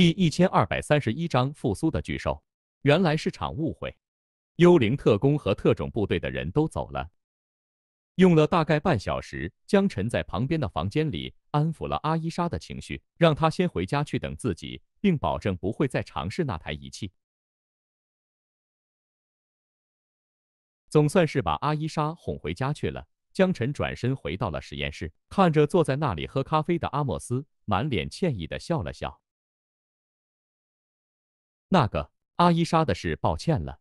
第一千二百三十一章复苏的巨兽，原来是场误会。幽灵特工和特种部队的人都走了，用了大概半小时，江晨在旁边的房间里安抚了阿伊莎的情绪，让她先回家去等自己，并保证不会再尝试那台仪器。总算是把阿伊莎哄回家去了。江晨转身回到了实验室，看着坐在那里喝咖啡的阿莫斯，满脸歉意的笑了笑。那个阿伊莎的事，抱歉了。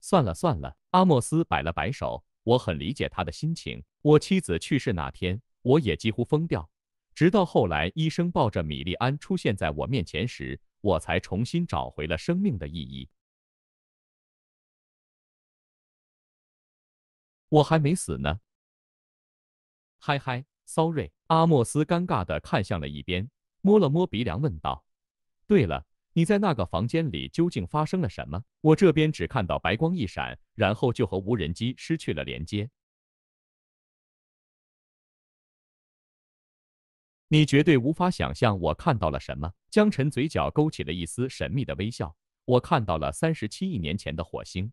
算了算了，阿莫斯摆了摆手。我很理解他的心情。我妻子去世那天，我也几乎疯掉。直到后来医生抱着米莉安出现在我面前时，我才重新找回了生命的意义。我还没死呢。嗨嗨，sorry。阿莫斯尴尬地看向了一边，摸了摸鼻梁，问道：“对了。”你在那个房间里究竟发生了什么？我这边只看到白光一闪，然后就和无人机失去了连接。你绝对无法想象我看到了什么。江晨嘴角勾起了一丝神秘的微笑。我看到了三十七亿年前的火星，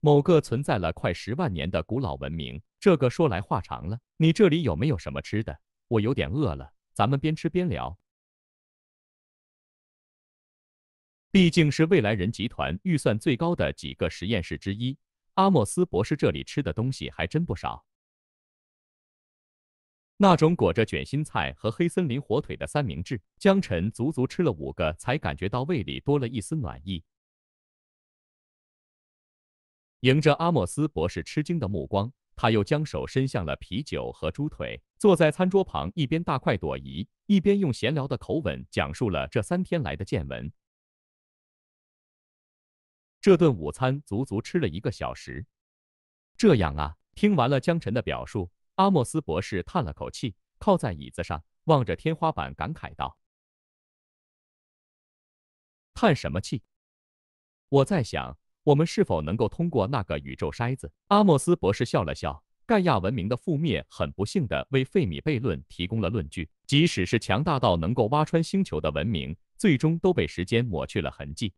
某个存在了快十万年的古老文明。这个说来话长了。你这里有没有什么吃的？我有点饿了。咱们边吃边聊，毕竟是未来人集团预算最高的几个实验室之一，阿莫斯博士这里吃的东西还真不少。那种裹着卷心菜和黑森林火腿的三明治，江晨足足吃了五个，才感觉到胃里多了一丝暖意。迎着阿莫斯博士吃惊的目光。他又将手伸向了啤酒和猪腿，坐在餐桌旁，一边大快朵颐，一边用闲聊的口吻讲述了这三天来的见闻。这顿午餐足足吃了一个小时。这样啊，听完了江晨的表述，阿莫斯博士叹了口气，靠在椅子上，望着天花板，感慨道：“叹什么气？我在想。”我们是否能够通过那个宇宙筛子？阿莫斯博士笑了笑。盖亚文明的覆灭很不幸的为费米悖论提供了论据。即使是强大到能够挖穿星球的文明，最终都被时间抹去了痕迹。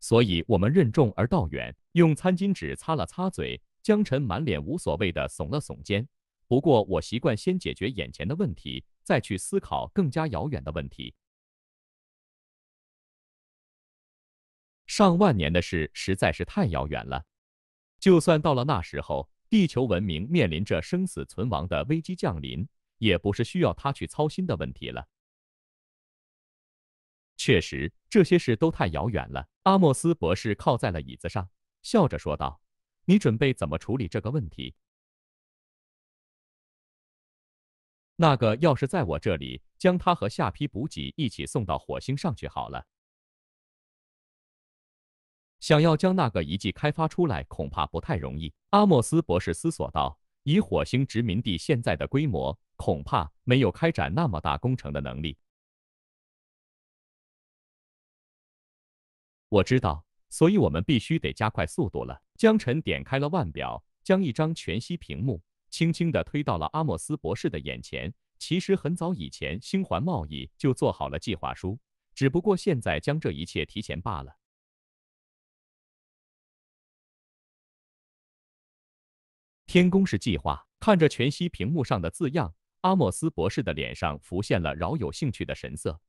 所以，我们任重而道远。用餐巾纸擦了擦嘴，江晨满脸无所谓的耸了耸肩。不过，我习惯先解决眼前的问题。再去思考更加遥远的问题，上万年的事实在是太遥远了。就算到了那时候，地球文明面临着生死存亡的危机降临，也不是需要他去操心的问题了。确实，这些事都太遥远了。阿莫斯博士靠在了椅子上，笑着说道：“你准备怎么处理这个问题？”那个要是在我这里，将它和下批补给一起送到火星上去好了。想要将那个遗迹开发出来，恐怕不太容易。阿莫斯博士思索道：“以火星殖民地现在的规模，恐怕没有开展那么大工程的能力。”我知道，所以我们必须得加快速度了。江晨点开了腕表，将一张全息屏幕。轻轻地推到了阿莫斯博士的眼前。其实很早以前，星环贸易就做好了计划书，只不过现在将这一切提前罢了。天宫是计划。看着全息屏幕上的字样，阿莫斯博士的脸上浮现了饶有兴趣的神色。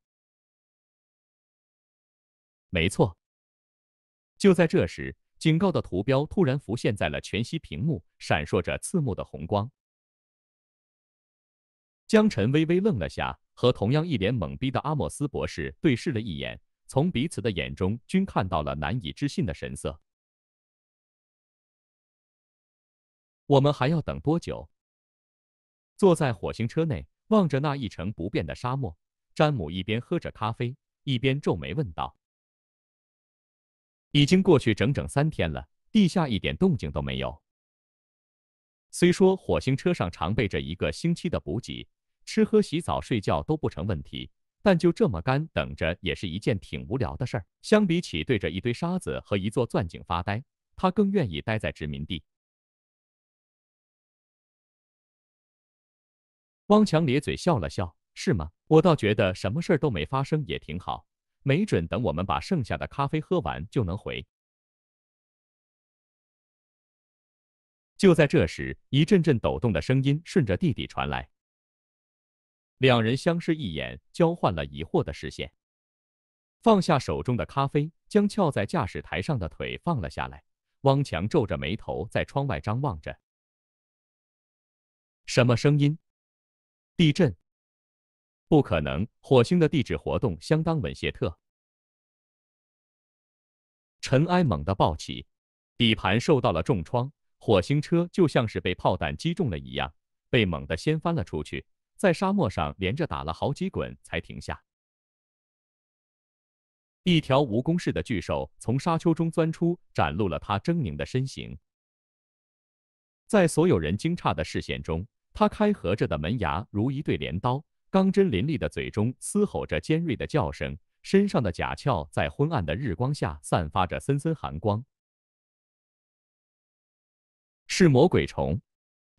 没错。就在这时。警告的图标突然浮现在了全息屏幕，闪烁着刺目的红光。江晨微微愣了下，和同样一脸懵逼的阿莫斯博士对视了一眼，从彼此的眼中均看到了难以置信的神色。我们还要等多久？坐在火星车内，望着那一成不变的沙漠，詹姆一边喝着咖啡，一边皱眉问道。已经过去整整三天了，地下一点动静都没有。虽说火星车上常备着一个星期的补给，吃喝、洗澡、睡觉都不成问题，但就这么干等着也是一件挺无聊的事儿。相比起对着一堆沙子和一座钻井发呆，他更愿意待在殖民地。汪强咧嘴笑了笑：“是吗？我倒觉得什么事儿都没发生也挺好。”没准等我们把剩下的咖啡喝完就能回。就在这时，一阵阵抖动的声音顺着地底传来。两人相视一眼，交换了疑惑的视线，放下手中的咖啡，将翘在驾驶台上的腿放了下来。汪强皱着眉头，在窗外张望着。什么声音？地震。不可能！火星的地质活动相当稳谢特。尘埃猛地暴起，底盘受到了重创，火星车就像是被炮弹击中了一样，被猛地掀翻了出去，在沙漠上连着打了好几滚才停下。一条蜈蚣似的巨兽从沙丘中钻出，展露了它狰狞的身形。在所有人惊诧的视线中，它开合着的门牙如一对镰刀。钢针林立的嘴中嘶吼着尖锐的叫声，身上的甲壳在昏暗的日光下散发着森森寒光。是魔鬼虫！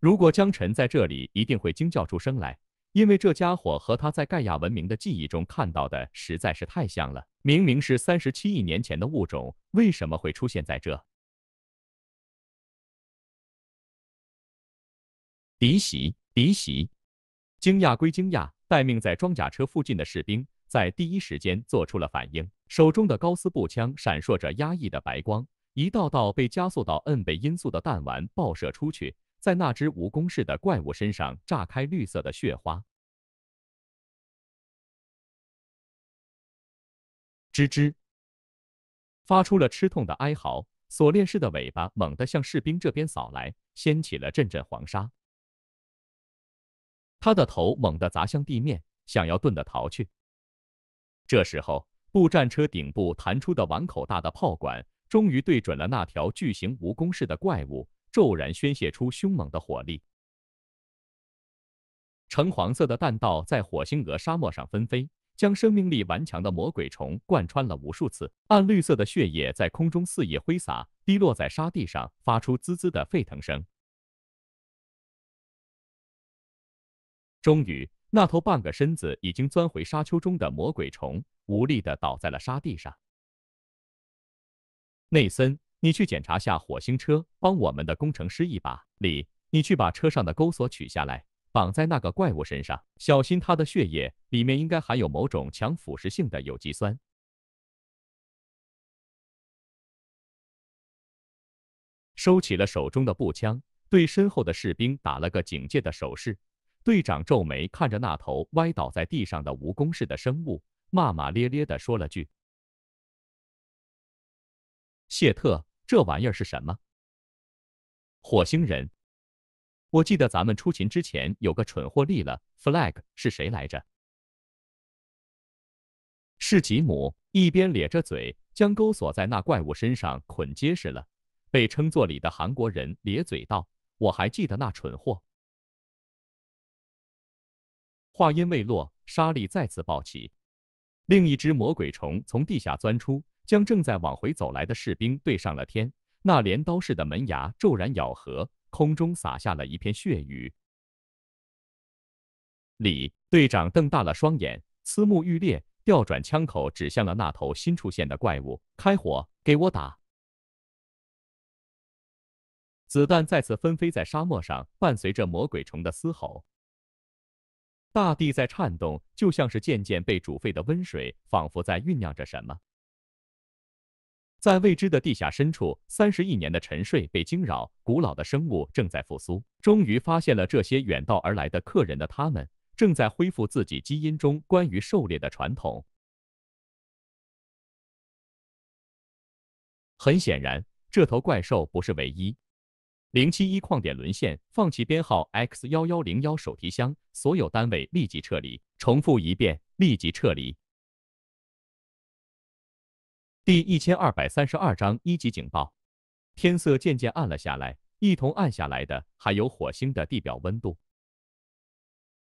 如果江晨在这里，一定会惊叫出声来，因为这家伙和他在盖亚文明的记忆中看到的实在是太像了。明明是三十七亿年前的物种，为什么会出现在这？敌袭！敌袭！惊讶归惊讶。待命在装甲车附近的士兵在第一时间做出了反应，手中的高斯步枪闪烁着压抑的白光，一道道被加速到 n 倍音速的弹丸爆射出去，在那只蜈蚣似的怪物身上炸开绿色的血花，吱吱，发出了吃痛的哀嚎，锁链式的尾巴猛地向士兵这边扫来，掀起了阵阵黄沙。他的头猛地砸向地面，想要遁的逃去。这时候，步战车顶部弹出的碗口大的炮管，终于对准了那条巨型蜈蚣似的怪物，骤然宣泄出凶猛的火力。橙黄色的弹道在火星鹅沙漠上纷飞，将生命力顽强的魔鬼虫贯穿了无数次。暗绿色的血液在空中肆意挥洒，滴落在沙地上，发出滋滋的沸腾声。终于，那头半个身子已经钻回沙丘中的魔鬼虫无力地倒在了沙地上。内森，你去检查下火星车，帮我们的工程师一把。李，你去把车上的钩索取下来，绑在那个怪物身上。小心它的血液，里面应该含有某种强腐蚀性的有机酸。收起了手中的步枪，对身后的士兵打了个警戒的手势。队长皱眉看着那头歪倒在地上的蜈蚣似的生物，骂骂咧咧的说了句：“谢特，这玩意儿是什么？”火星人。我记得咱们出勤之前有个蠢货立了 flag，是谁来着？是吉姆。一边咧着嘴，将钩锁在那怪物身上捆结实了。被称作里的韩国人咧嘴道：“我还记得那蠢货。”话音未落，沙粒再次暴起，另一只魔鬼虫从地下钻出，将正在往回走来的士兵对上了天。那镰刀似的门牙骤然咬合，空中洒下了一片血雨。李队长瞪大了双眼，呲目欲裂，调转枪口指向了那头新出现的怪物，开火，给我打！子弹再次纷飞在沙漠上，伴随着魔鬼虫的嘶吼。大地在颤动，就像是渐渐被煮沸的温水，仿佛在酝酿着什么。在未知的地下深处，三十亿年的沉睡被惊扰，古老的生物正在复苏。终于发现了这些远道而来的客人的他们，正在恢复自己基因中关于狩猎的传统。很显然，这头怪兽不是唯一。零七一矿点沦陷，放弃编号 X 幺幺零幺手提箱，所有单位立即撤离！重复一遍，立即撤离！第一千二百三十二章一级警报。天色渐渐暗了下来，一同暗下来的还有火星的地表温度。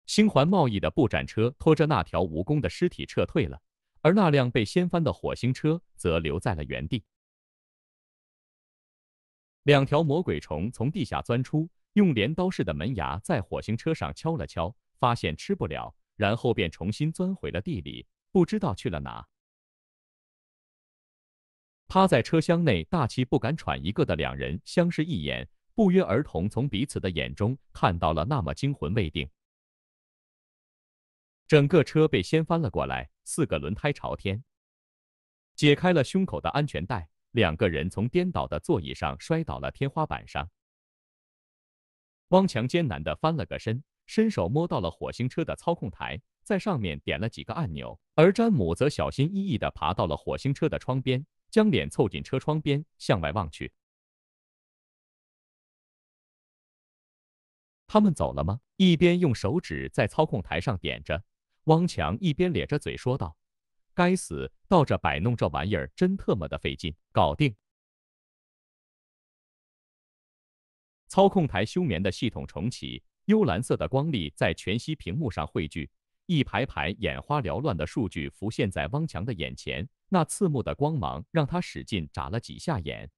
星环贸易的布展车拖着那条蜈蚣的尸体撤退了，而那辆被掀翻的火星车则留在了原地。两条魔鬼虫从地下钻出，用镰刀似的门牙在火星车上敲了敲，发现吃不了，然后便重新钻回了地里，不知道去了哪。趴在车厢内大气不敢喘一个的两人相视一眼，不约而同从彼此的眼中看到了那么惊魂未定。整个车被掀翻了过来，四个轮胎朝天，解开了胸口的安全带。两个人从颠倒的座椅上摔倒了天花板上。汪强艰难地翻了个身，伸手摸到了火星车的操控台，在上面点了几个按钮。而詹姆则小心翼翼地爬到了火星车的窗边，将脸凑近车窗边向外望去。他们走了吗？一边用手指在操控台上点着，汪强一边咧着嘴说道。该死，倒着摆弄这玩意儿真特么的费劲！搞定。操控台休眠的系统重启，幽蓝色的光粒在全息屏幕上汇聚，一排排眼花缭乱的数据浮现在汪强的眼前，那刺目的光芒让他使劲眨了几下眼。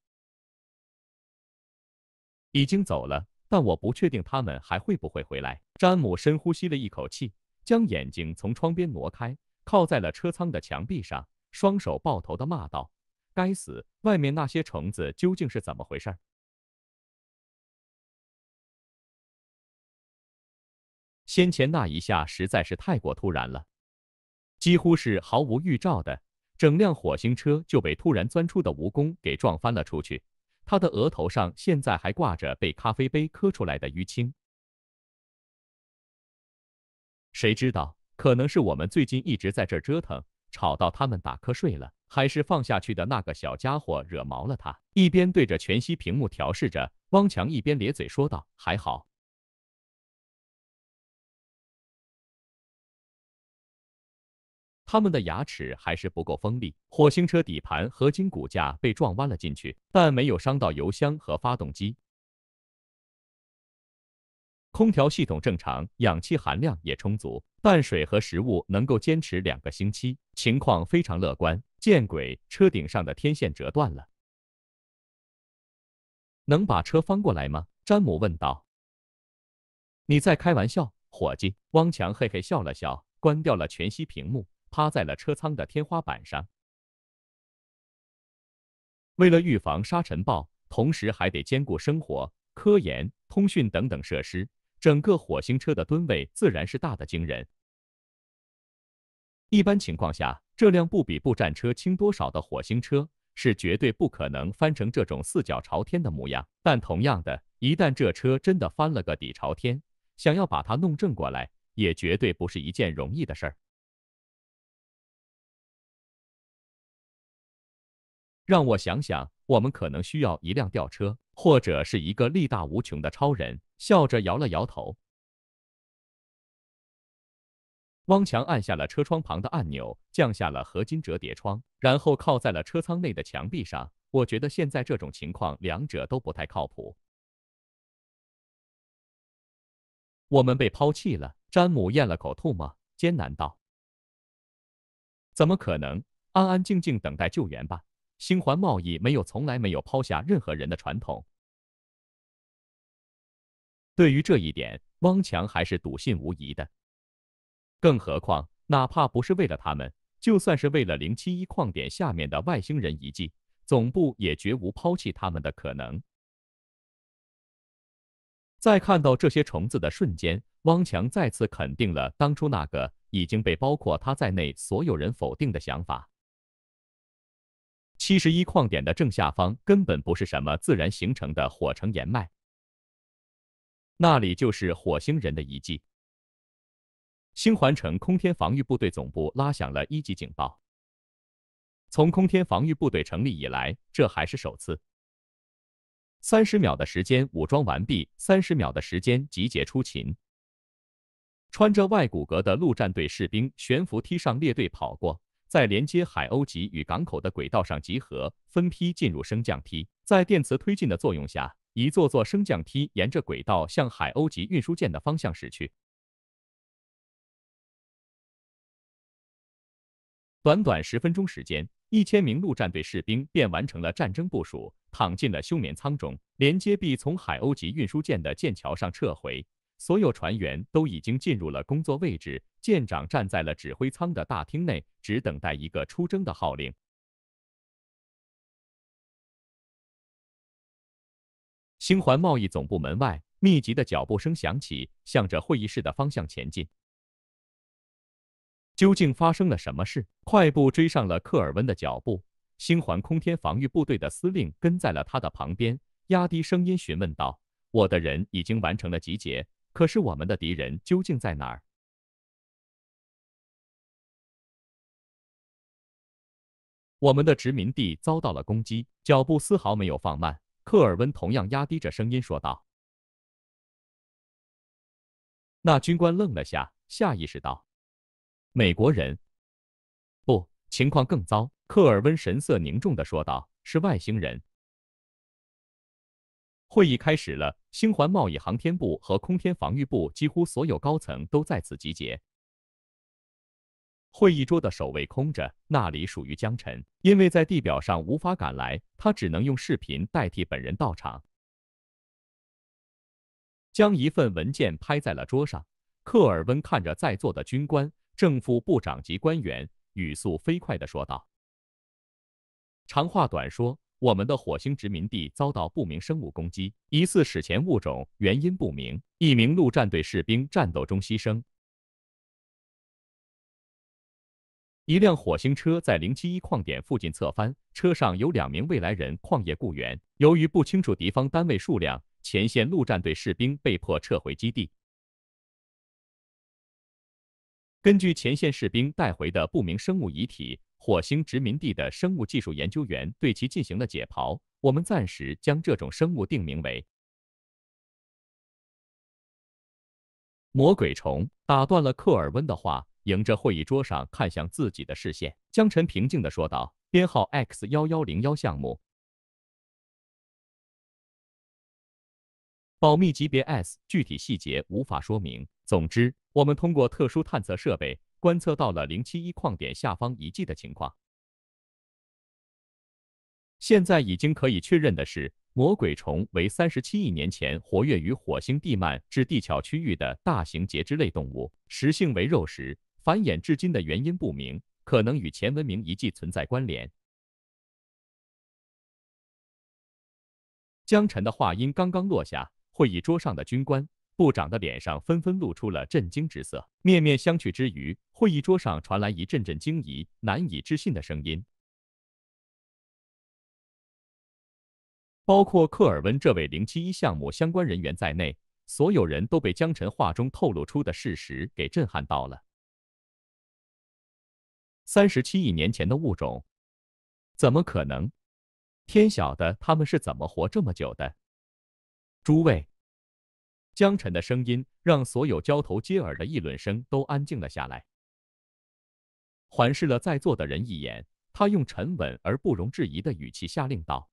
已经走了，但我不确定他们还会不会回来。詹姆深呼吸了一口气，将眼睛从窗边挪开。靠在了车舱的墙壁上，双手抱头的骂道：“该死！外面那些虫子究竟是怎么回事？先前那一下实在是太过突然了，几乎是毫无预兆的，整辆火星车就被突然钻出的蜈蚣给撞翻了出去。他的额头上现在还挂着被咖啡杯磕出来的淤青，谁知道？”可能是我们最近一直在这儿折腾，吵到他们打瞌睡了，还是放下去的那个小家伙惹毛了他。一边对着全息屏幕调试着，汪强一边咧嘴说道：“还好，他们的牙齿还是不够锋利，火星车底盘合金骨架被撞弯了进去，但没有伤到油箱和发动机，空调系统正常，氧气含量也充足。”淡水和食物能够坚持两个星期，情况非常乐观。见鬼，车顶上的天线折断了。能把车翻过来吗？詹姆问道。你在开玩笑，伙计。汪强嘿嘿笑了笑，关掉了全息屏幕，趴在了车舱的天花板上。为了预防沙尘暴，同时还得兼顾生活、科研、通讯等等设施。整个火星车的吨位自然是大的惊人。一般情况下，这辆不比步战车轻多少的火星车是绝对不可能翻成这种四脚朝天的模样。但同样的，一旦这车真的翻了个底朝天，想要把它弄正过来，也绝对不是一件容易的事儿。让我想想，我们可能需要一辆吊车，或者是一个力大无穷的超人。笑着摇了摇头，汪强按下了车窗旁的按钮，降下了合金折叠窗，然后靠在了车舱内的墙壁上。我觉得现在这种情况，两者都不太靠谱。我们被抛弃了。詹姆咽了口唾沫，艰难道：“怎么可能？安安静静等待救援吧。星环贸易没有从来没有抛下任何人的传统。”对于这一点，汪强还是笃信无疑的。更何况，哪怕不是为了他们，就算是为了零七一矿点下面的外星人遗迹，总部也绝无抛弃他们的可能。在看到这些虫子的瞬间，汪强再次肯定了当初那个已经被包括他在内所有人否定的想法：七十一矿点的正下方根本不是什么自然形成的火成岩脉。那里就是火星人的遗迹。星环城空天防御部队总部拉响了一级警报。从空天防御部队成立以来，这还是首次。三十秒的时间武装完毕，三十秒的时间集结出勤。穿着外骨骼的陆战队士兵，悬浮梯上列队跑过，在连接海鸥级与港口的轨道上集合，分批进入升降梯，在电磁推进的作用下。一座座升降梯沿着轨道向海鸥级运输舰的方向驶去。短短十分钟时间，一千名陆战队士兵便完成了战争部署，躺进了休眠舱中。连接臂从海鸥级运输舰的舰桥上撤回，所有船员都已经进入了工作位置。舰长站在了指挥舱的大厅内，只等待一个出征的号令。星环贸易总部门外，密集的脚步声响起，向着会议室的方向前进。究竟发生了什么事？快步追上了科尔温的脚步，星环空天防御部队的司令跟在了他的旁边，压低声音询问道：“我的人已经完成了集结，可是我们的敌人究竟在哪儿？”“我们的殖民地遭到了攻击。”脚步丝毫没有放慢。克尔温同样压低着声音说道：“那军官愣了下，下意识道，美国人，不，情况更糟。”克尔温神色凝重的说道：“是外星人。”会议开始了，星环贸易航天部和空天防御部几乎所有高层都在此集结。会议桌的首位空着，那里属于江晨，因为在地表上无法赶来，他只能用视频代替本人到场。将一份文件拍在了桌上，科尔温看着在座的军官、正副部长级官员，语速飞快地说道：“长话短说，我们的火星殖民地遭到不明生物攻击，疑似史前物种，原因不明。一名陆战队士兵战斗中牺牲。”一辆火星车在零七一矿点附近侧翻，车上有两名未来人矿业雇员。由于不清楚敌方单位数量，前线陆战队士兵被迫撤回基地。根据前线士兵带回的不明生物遗体，火星殖民地的生物技术研究员对其进行了解剖。我们暂时将这种生物定名为“魔鬼虫”。打断了科尔温的话。迎着会议桌上看向自己的视线，江晨平静的说道：“编号 X 幺幺零幺项目，保密级别 S，具体细节无法说明。总之，我们通过特殊探测设备观测到了零七一矿点下方遗迹的情况。现在已经可以确认的是，魔鬼虫为三十七亿年前活跃于火星地幔至地壳区域的大型节肢类动物，食性为肉食。”繁衍至今的原因不明，可能与前文明遗迹存在关联。江晨的话音刚刚落下，会议桌上的军官、部长的脸上纷纷露出了震惊之色，面面相觑之余，会议桌上传来一阵阵惊疑、难以置信的声音。包括克尔温这位零七一项目相关人员在内，所有人都被江晨话中透露出的事实给震撼到了。三十七亿年前的物种，怎么可能？天晓得他们是怎么活这么久的！诸位，江晨的声音让所有交头接耳的议论声都安静了下来。环视了在座的人一眼，他用沉稳而不容置疑的语气下令道：“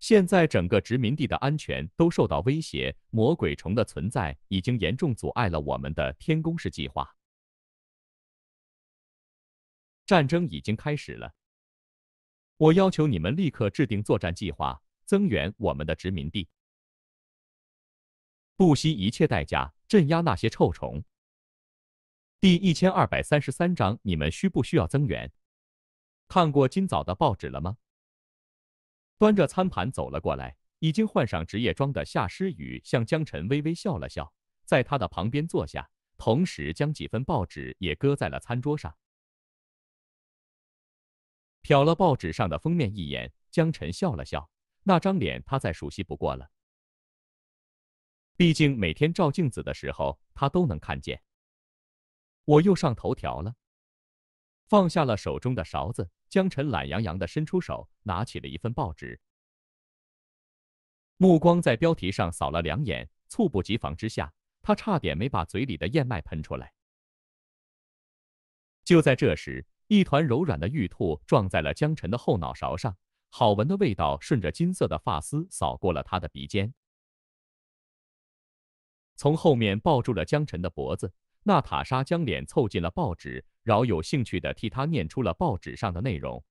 现在整个殖民地的安全都受到威胁，魔鬼虫的存在已经严重阻碍了我们的天宫式计划。”战争已经开始了，我要求你们立刻制定作战计划，增援我们的殖民地，不惜一切代价镇压那些臭虫。第一千二百三十三章，你们需不需要增援？看过今早的报纸了吗？端着餐盘走了过来，已经换上职业装的夏诗雨向江晨微微笑，了笑，在他的旁边坐下，同时将几份报纸也搁在了餐桌上。瞟了报纸上的封面一眼，江晨笑了笑。那张脸他再熟悉不过了，毕竟每天照镜子的时候他都能看见。我又上头条了。放下了手中的勺子，江晨懒洋洋的伸出手，拿起了一份报纸，目光在标题上扫了两眼，猝不及防之下，他差点没把嘴里的燕麦喷出来。就在这时。一团柔软的玉兔撞在了江晨的后脑勺上，好闻的味道顺着金色的发丝扫过了他的鼻尖。从后面抱住了江晨的脖子，娜塔莎将脸凑近了报纸，饶有兴趣的替他念出了报纸上的内容。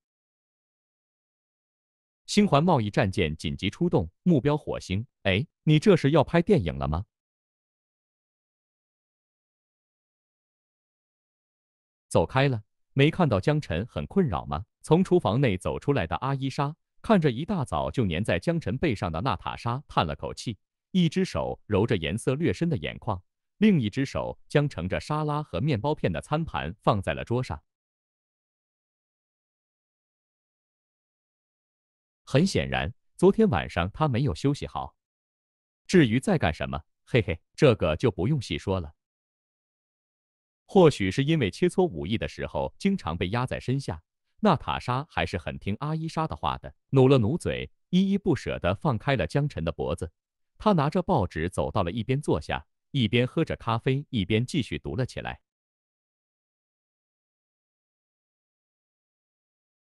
星环贸易战舰紧急出动，目标火星。哎，你这是要拍电影了吗？走开了。没看到江晨很困扰吗？从厨房内走出来的阿伊莎看着一大早就粘在江晨背上的娜塔莎，叹了口气，一只手揉着颜色略深的眼眶，另一只手将盛着沙拉和面包片的餐盘放在了桌上。很显然，昨天晚上他没有休息好。至于在干什么，嘿嘿，这个就不用细说了。或许是因为切磋武艺的时候经常被压在身下，娜塔莎还是很听阿伊莎的话的，努了努嘴，依依不舍地放开了江晨的脖子。他拿着报纸走到了一边坐下，一边喝着咖啡，一边继续读了起来。《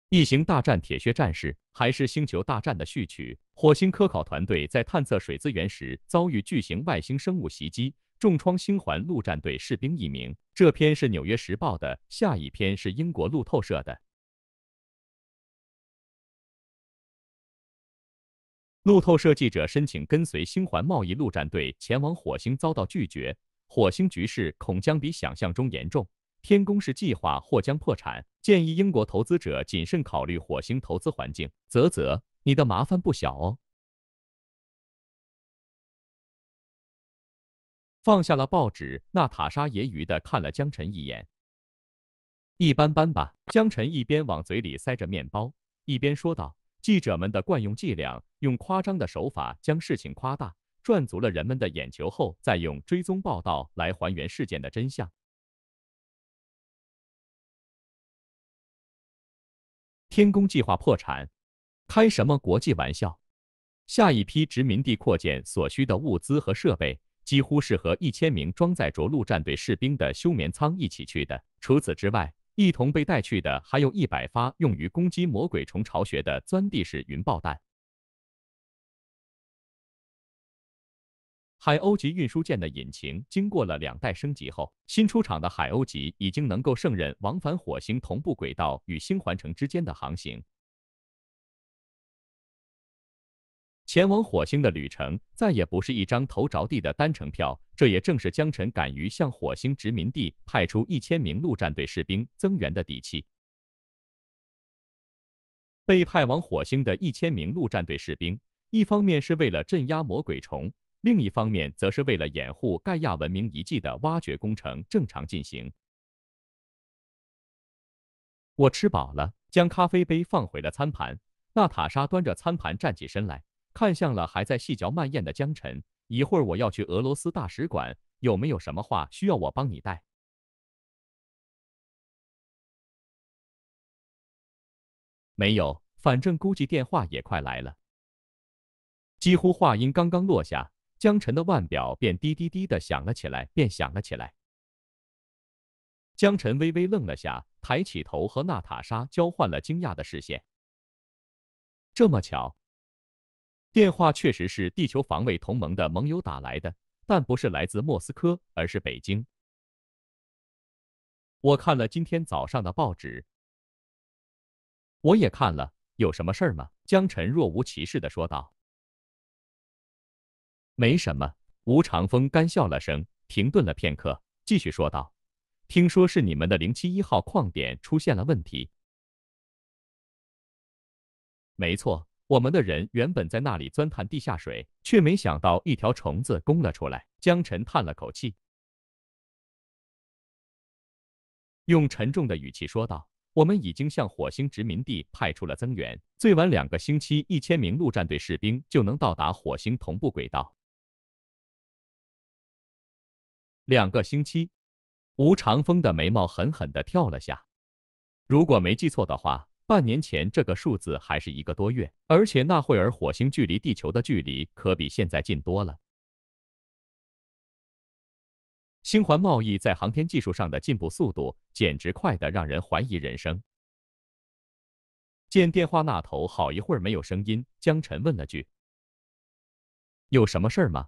异形大战铁血战士》还是《星球大战》的序曲。火星科考团队在探测水资源时遭遇巨型外星生物袭击。重创星环陆战队士兵一名。这篇是纽约时报的，下一篇是英国路透社的。路透社记者申请跟随星环贸易陆战队前往火星遭到拒绝。火星局势恐将比想象中严重，天宫市计划或将破产，建议英国投资者谨慎考虑火星投资环境。啧啧，你的麻烦不小哦。放下了报纸，娜塔莎揶揄的看了江晨一眼：“一般般吧。”江晨一边往嘴里塞着面包，一边说道：“记者们的惯用伎俩，用夸张的手法将事情夸大，赚足了人们的眼球后，再用追踪报道来还原事件的真相。”“天宫计划破产，开什么国际玩笑？下一批殖民地扩建所需的物资和设备。”几乎是和一千名装载着陆战队士兵的休眠舱一起去的。除此之外，一同被带去的还有一百发用于攻击魔鬼虫巢穴的钻地式云爆弹。海鸥级运输舰的引擎经过了两代升级后，新出厂的海鸥级已经能够胜任往返火星同步轨道与星环城之间的航行。前往火星的旅程再也不是一张头着地的单程票，这也正是江辰敢于向火星殖民地派出一千名陆战队士兵增援的底气。被派往火星的一千名陆战队士兵，一方面是为了镇压魔鬼虫，另一方面则是为了掩护盖亚文明遗迹的挖掘工程正常进行。我吃饱了，将咖啡杯放回了餐盘。娜塔莎端着餐盘站起身来。看向了还在细嚼慢咽的江晨，一会儿我要去俄罗斯大使馆，有没有什么话需要我帮你带？没有，反正估计电话也快来了。几乎话音刚刚落下，江晨的腕表便滴滴滴的响了起来，便响了起来。江晨微微愣了下，抬起头和娜塔莎交换了惊讶的视线。这么巧？电话确实是地球防卫同盟的盟友打来的，但不是来自莫斯科，而是北京。我看了今天早上的报纸，我也看了，有什么事儿吗？江晨若无其事的说道。没什么。吴长风干笑了声，停顿了片刻，继续说道：“听说是你们的零七一号矿点出现了问题。”没错。我们的人原本在那里钻探地下水，却没想到一条虫子攻了出来。江晨叹了口气，用沉重的语气说道：“我们已经向火星殖民地派出了增援，最晚两个星期，一千名陆战队士兵就能到达火星同步轨道。”两个星期？吴长风的眉毛狠狠地跳了下。如果没记错的话。半年前这个数字还是一个多月，而且那会儿火星距离地球的距离可比现在近多了。星环贸易在航天技术上的进步速度简直快的让人怀疑人生。见电话那头好一会儿没有声音，江晨问了句：“有什么事儿吗？”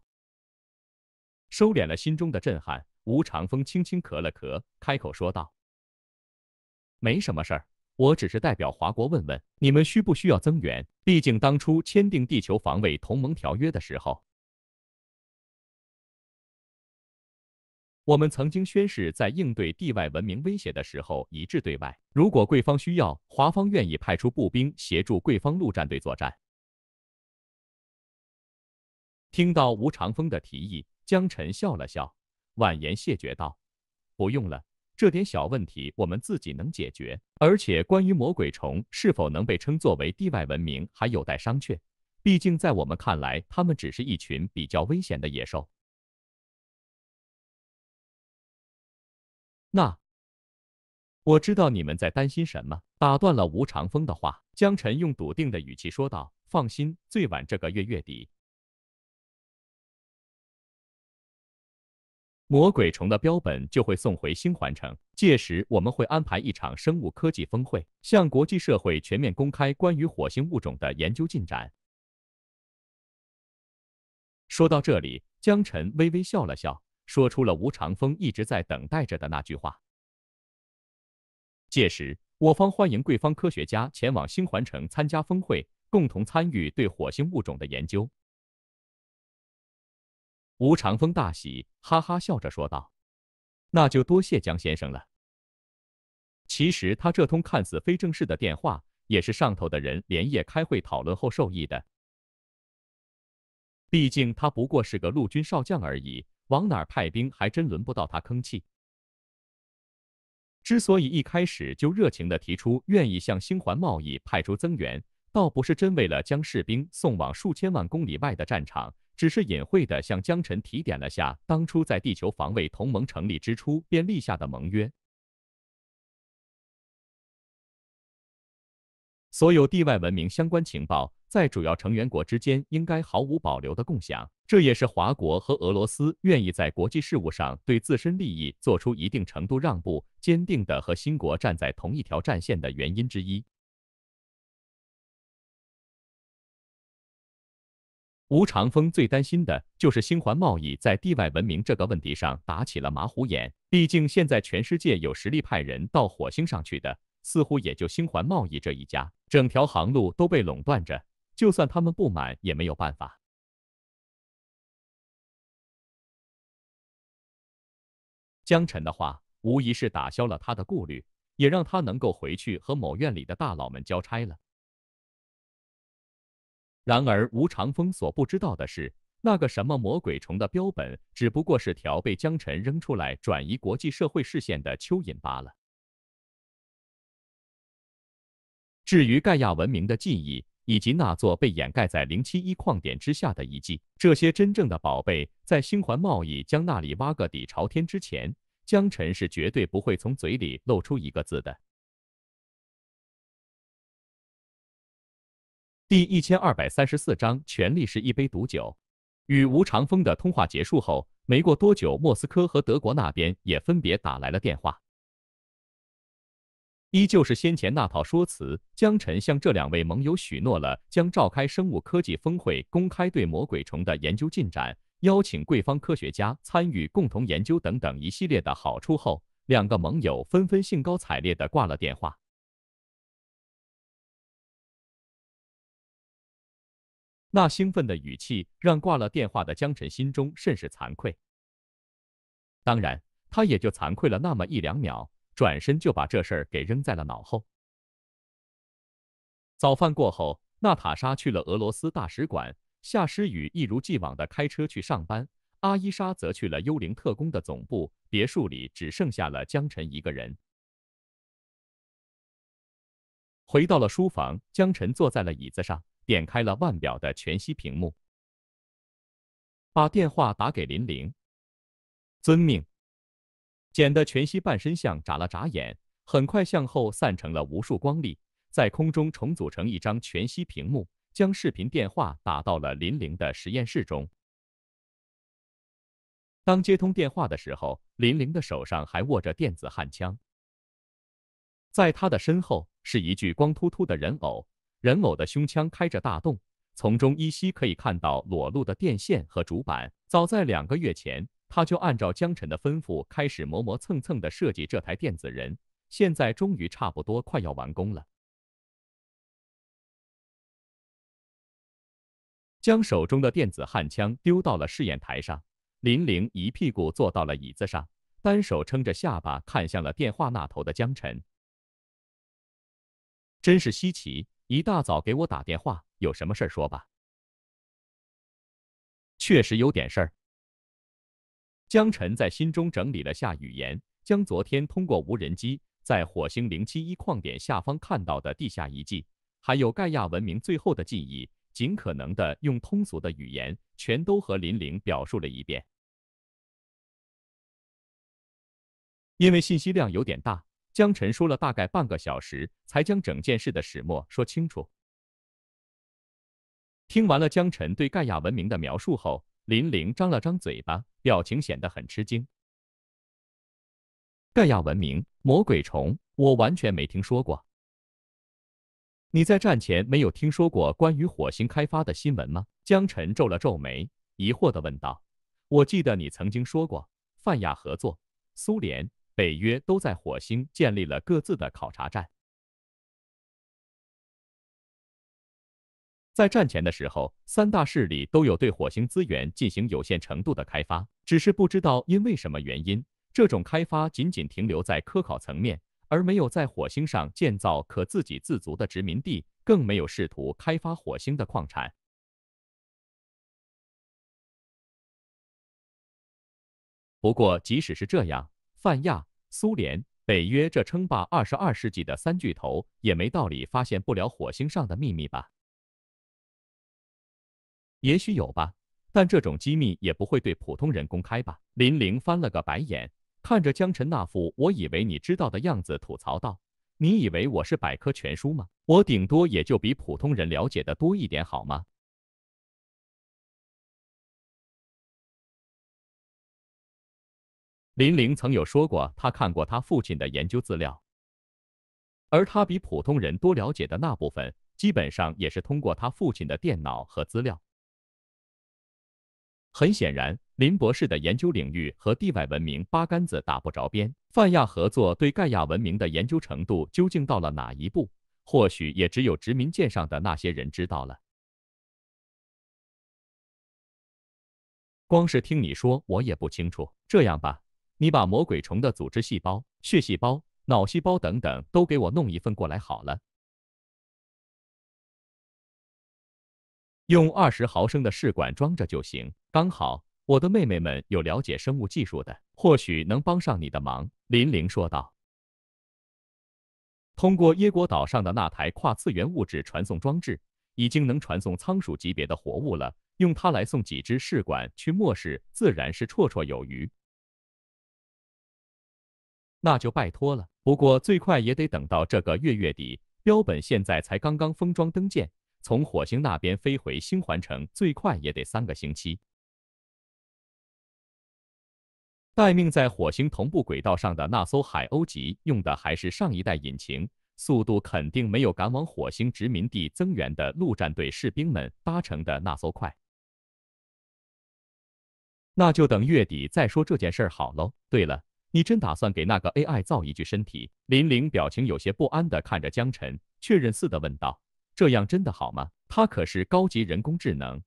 收敛了心中的震撼，吴长风轻轻咳了咳，开口说道：“没什么事儿。”我只是代表华国问问，你们需不需要增援？毕竟当初签订《地球防卫同盟条约》的时候，我们曾经宣誓在应对地外文明威胁的时候一致对外。如果贵方需要，华方愿意派出步兵协助贵方陆战队作战。听到吴长风的提议，江晨笑了笑，婉言谢绝道：“不用了。”这点小问题我们自己能解决，而且关于魔鬼虫是否能被称作为地外文明还有待商榷，毕竟在我们看来，它们只是一群比较危险的野兽。那我知道你们在担心什么，打断了吴长风的话，江晨用笃定的语气说道：“放心，最晚这个月月底。”魔鬼虫的标本就会送回星环城。届时我们会安排一场生物科技峰会，向国际社会全面公开关于火星物种的研究进展。说到这里，江晨微微笑了笑，说出了吴长风一直在等待着的那句话：“届时，我方欢迎贵方科学家前往星环城参加峰会，共同参与对火星物种的研究。”吴长风大喜，哈哈笑着说道：“那就多谢江先生了。”其实他这通看似非正式的电话，也是上头的人连夜开会讨论后授意的。毕竟他不过是个陆军少将而已，往哪派兵还真轮不到他吭气。之所以一开始就热情的提出愿意向星环贸易派出增援，倒不是真为了将士兵送往数千万公里外的战场。只是隐晦的向江晨提点了下，当初在地球防卫同盟成立之初便立下的盟约。所有地外文明相关情报，在主要成员国之间应该毫无保留的共享，这也是华国和俄罗斯愿意在国际事务上对自身利益做出一定程度让步，坚定的和新国站在同一条战线的原因之一。吴长风最担心的就是星环贸易在地外文明这个问题上打起了马虎眼。毕竟现在全世界有实力派人到火星上去的，似乎也就星环贸易这一家，整条航路都被垄断着。就算他们不满，也没有办法。江晨的话无疑是打消了他的顾虑，也让他能够回去和某院里的大佬们交差了。然而，吴长风所不知道的是，那个什么魔鬼虫的标本，只不过是条被江晨扔出来转移国际社会视线的蚯蚓罢了。至于盖亚文明的记忆，以及那座被掩盖在零七一矿点之下的遗迹，这些真正的宝贝，在星环贸易将那里挖个底朝天之前，江晨是绝对不会从嘴里露出一个字的。第一千二百三十四章，权力是一杯毒酒。与吴长风的通话结束后，没过多久，莫斯科和德国那边也分别打来了电话，依旧是先前那套说辞。江晨向这两位盟友许诺了将召开生物科技峰会，公开对魔鬼虫的研究进展，邀请贵方科学家参与共同研究等等一系列的好处后，两个盟友纷纷兴高采烈地挂了电话。那兴奋的语气让挂了电话的江晨心中甚是惭愧。当然，他也就惭愧了那么一两秒，转身就把这事儿给扔在了脑后。早饭过后，娜塔莎去了俄罗斯大使馆，夏诗雨一如既往的开车去上班，阿伊莎则去了幽灵特工的总部。别墅里只剩下了江晨一个人。回到了书房，江晨坐在了椅子上。点开了腕表的全息屏幕，把电话打给林玲。遵命。简的全息半身像眨了眨眼，很快向后散成了无数光粒，在空中重组成一张全息屏幕，将视频电话打到了林玲的实验室中。当接通电话的时候，林玲的手上还握着电子焊枪，在她的身后是一具光秃秃的人偶。人偶的胸腔开着大洞，从中依稀可以看到裸露的电线和主板。早在两个月前，他就按照江晨的吩咐开始磨磨蹭蹭的设计这台电子人，现在终于差不多快要完工了。将手中的电子焊枪丢到了试验台上，林玲一屁股坐到了椅子上，单手撑着下巴，看向了电话那头的江晨。真是稀奇。一大早给我打电话，有什么事儿说吧。确实有点事儿。江晨在心中整理了下语言，将昨天通过无人机在火星零七一矿点下方看到的地下遗迹，还有盖亚文明最后的记忆，尽可能的用通俗的语言，全都和林玲表述了一遍。因为信息量有点大。江晨说了大概半个小时，才将整件事的始末说清楚。听完了江晨对盖亚文明的描述后，林玲张了张嘴巴，表情显得很吃惊。盖亚文明、魔鬼虫，我完全没听说过。你在战前没有听说过关于火星开发的新闻吗？江晨皱了皱眉，疑惑的问道：“我记得你曾经说过泛亚合作、苏联。”北约都在火星建立了各自的考察站。在战前的时候，三大势力都有对火星资源进行有限程度的开发，只是不知道因为什么原因，这种开发仅仅停留在科考层面，而没有在火星上建造可自给自足的殖民地，更没有试图开发火星的矿产。不过，即使是这样。泛亚、苏联、北约这称霸二十二世纪的三巨头，也没道理发现不了火星上的秘密吧？也许有吧，但这种机密也不会对普通人公开吧？林玲翻了个白眼，看着江晨那副我以为你知道的样子，吐槽道：“你以为我是百科全书吗？我顶多也就比普通人了解的多一点，好吗？”林玲曾有说过，她看过他父亲的研究资料，而他比普通人多了解的那部分，基本上也是通过他父亲的电脑和资料。很显然，林博士的研究领域和地外文明八竿子打不着边。泛亚合作对盖亚文明的研究程度究竟到了哪一步，或许也只有殖民舰上的那些人知道了。光是听你说，我也不清楚。这样吧。你把魔鬼虫的组织细胞、血细胞、脑细胞等等都给我弄一份过来好了，用二十毫升的试管装着就行。刚好我的妹妹们有了解生物技术的，或许能帮上你的忙。”林玲说道。通过椰果岛上的那台跨次元物质传送装置，已经能传送仓鼠级别的活物了，用它来送几只试管去末世，自然是绰绰有余。那就拜托了。不过最快也得等到这个月月底，标本现在才刚刚封装登舰，从火星那边飞回星环城，最快也得三个星期。待命在火星同步轨道上的那艘海鸥级，用的还是上一代引擎，速度肯定没有赶往火星殖民地增援的陆战队士兵们搭乘的那艘快。那就等月底再说这件事儿好喽。对了。你真打算给那个 AI 造一具身体？林玲表情有些不安地看着江晨，确认似的问道：“这样真的好吗？他可是高级人工智能。”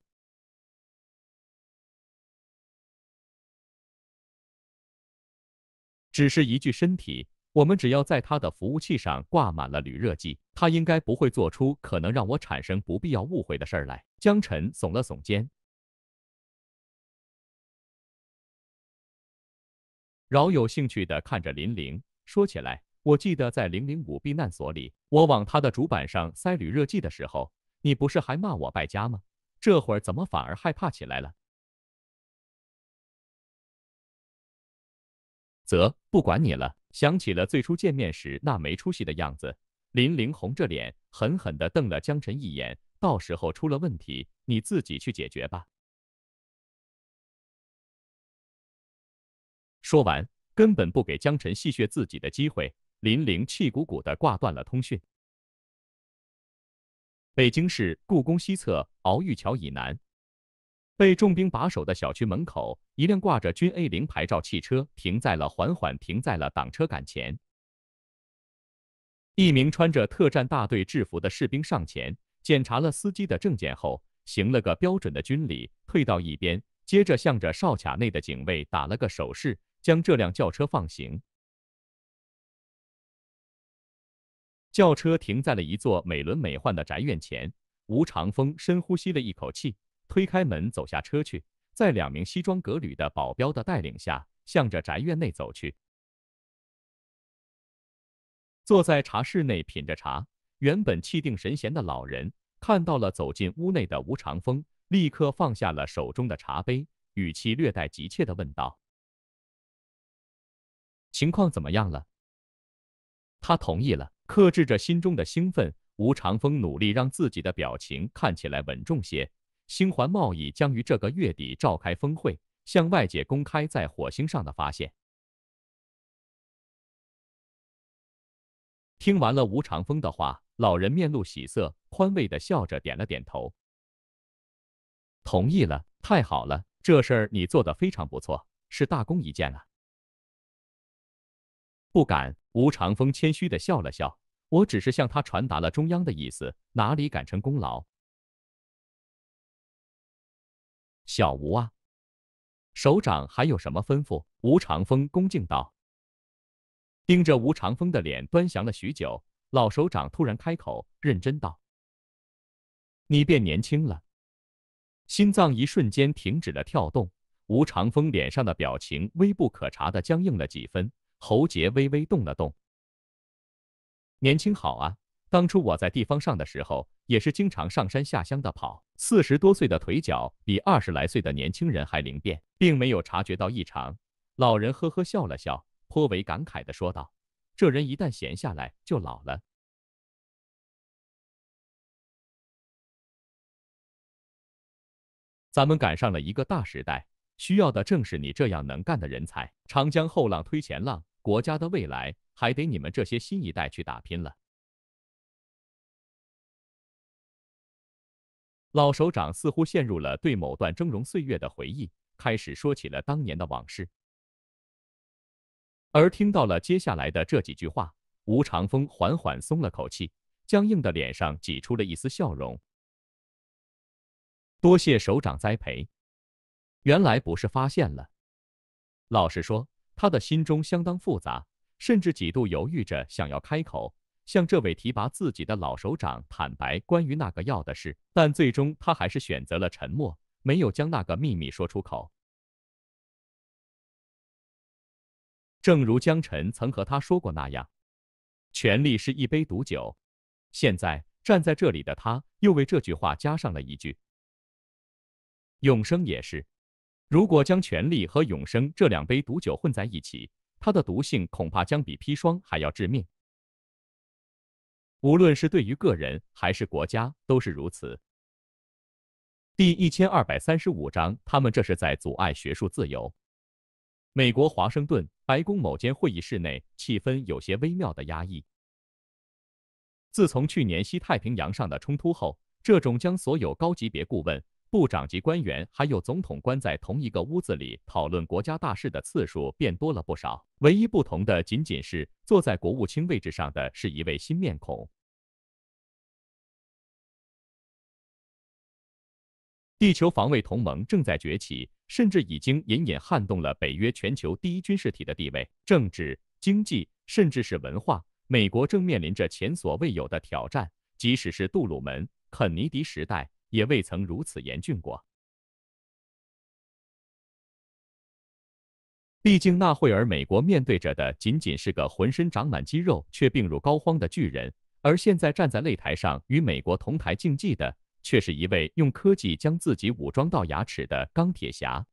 只是一具身体，我们只要在他的服务器上挂满了铝热剂，他应该不会做出可能让我产生不必要误会的事儿来。江晨耸了耸肩。饶有兴趣地看着林玲，说起来，我记得在零零五避难所里，我往他的主板上塞铝热剂的时候，你不是还骂我败家吗？这会儿怎么反而害怕起来了？啧，不管你了。想起了最初见面时那没出息的样子，林玲红着脸，狠狠地瞪了江晨一眼。到时候出了问题，你自己去解决吧。说完，根本不给江晨戏谑自己的机会，林玲气鼓鼓地挂断了通讯。北京市故宫西侧鳌玉桥以南，被重兵把守的小区门口，一辆挂着军 A 零牌照汽车停在了缓缓停在了挡车杆前。一名穿着特战大队制服的士兵上前检查了司机的证件后，行了个标准的军礼，退到一边，接着向着哨卡内的警卫打了个手势。将这辆轿车放行。轿车停在了一座美轮美奂的宅院前，吴长风深呼吸了一口气，推开门走下车去，在两名西装革履的保镖的带领下，向着宅院内走去。坐在茶室内品着茶，原本气定神闲的老人看到了走进屋内的吴长风，立刻放下了手中的茶杯，语气略带急切的问道。情况怎么样了？他同意了。克制着心中的兴奋，吴长风努力让自己的表情看起来稳重些。星环贸易将于这个月底召开峰会，向外界公开在火星上的发现。听完了吴长风的话，老人面露喜色，宽慰的笑着点了点头。同意了，太好了！这事儿你做的非常不错，是大功一件了。不敢，吴长风谦虚的笑了笑。我只是向他传达了中央的意思，哪里敢称功劳？小吴啊，首长还有什么吩咐？吴长风恭敬道。盯着吴长风的脸，端详了许久，老首长突然开口，认真道：“你变年轻了。”心脏一瞬间停止了跳动，吴长风脸上的表情微不可察的僵硬了几分。喉结微微动了动。年轻好啊！当初我在地方上的时候，也是经常上山下乡的跑，四十多岁的腿脚比二十来岁的年轻人还灵便，并没有察觉到异常。老人呵呵笑了笑，颇为感慨的说道：“这人一旦闲下来就老了。咱们赶上了一个大时代，需要的正是你这样能干的人才。长江后浪推前浪。”国家的未来还得你们这些新一代去打拼了。老首长似乎陷入了对某段峥嵘岁月的回忆，开始说起了当年的往事。而听到了接下来的这几句话，吴长风缓缓松了口气，僵硬的脸上挤出了一丝笑容。多谢首长栽培，原来不是发现了。老实说。他的心中相当复杂，甚至几度犹豫着想要开口，向这位提拔自己的老首长坦白关于那个药的事，但最终他还是选择了沉默，没有将那个秘密说出口。正如江晨曾和他说过那样，权力是一杯毒酒，现在站在这里的他，又为这句话加上了一句：永生也是。如果将权力和永生这两杯毒酒混在一起，它的毒性恐怕将比砒霜还要致命。无论是对于个人还是国家，都是如此。第一千二百三十五章，他们这是在阻碍学术自由。美国华盛顿白宫某间会议室内，气氛有些微妙的压抑。自从去年西太平洋上的冲突后，这种将所有高级别顾问。部长级官员还有总统关在同一个屋子里讨论国家大事的次数变多了不少。唯一不同的仅仅是坐在国务卿位置上的是一位新面孔。地球防卫同盟正在崛起，甚至已经隐隐撼动了北约全球第一军事体的地位。政治、经济，甚至是文化，美国正面临着前所未有的挑战。即使是杜鲁门、肯尼迪时代。也未曾如此严峻过。毕竟那会儿美国面对着的仅仅是个浑身长满肌肉却病入膏肓的巨人，而现在站在擂台上与美国同台竞技的却是一位用科技将自己武装到牙齿的钢铁侠。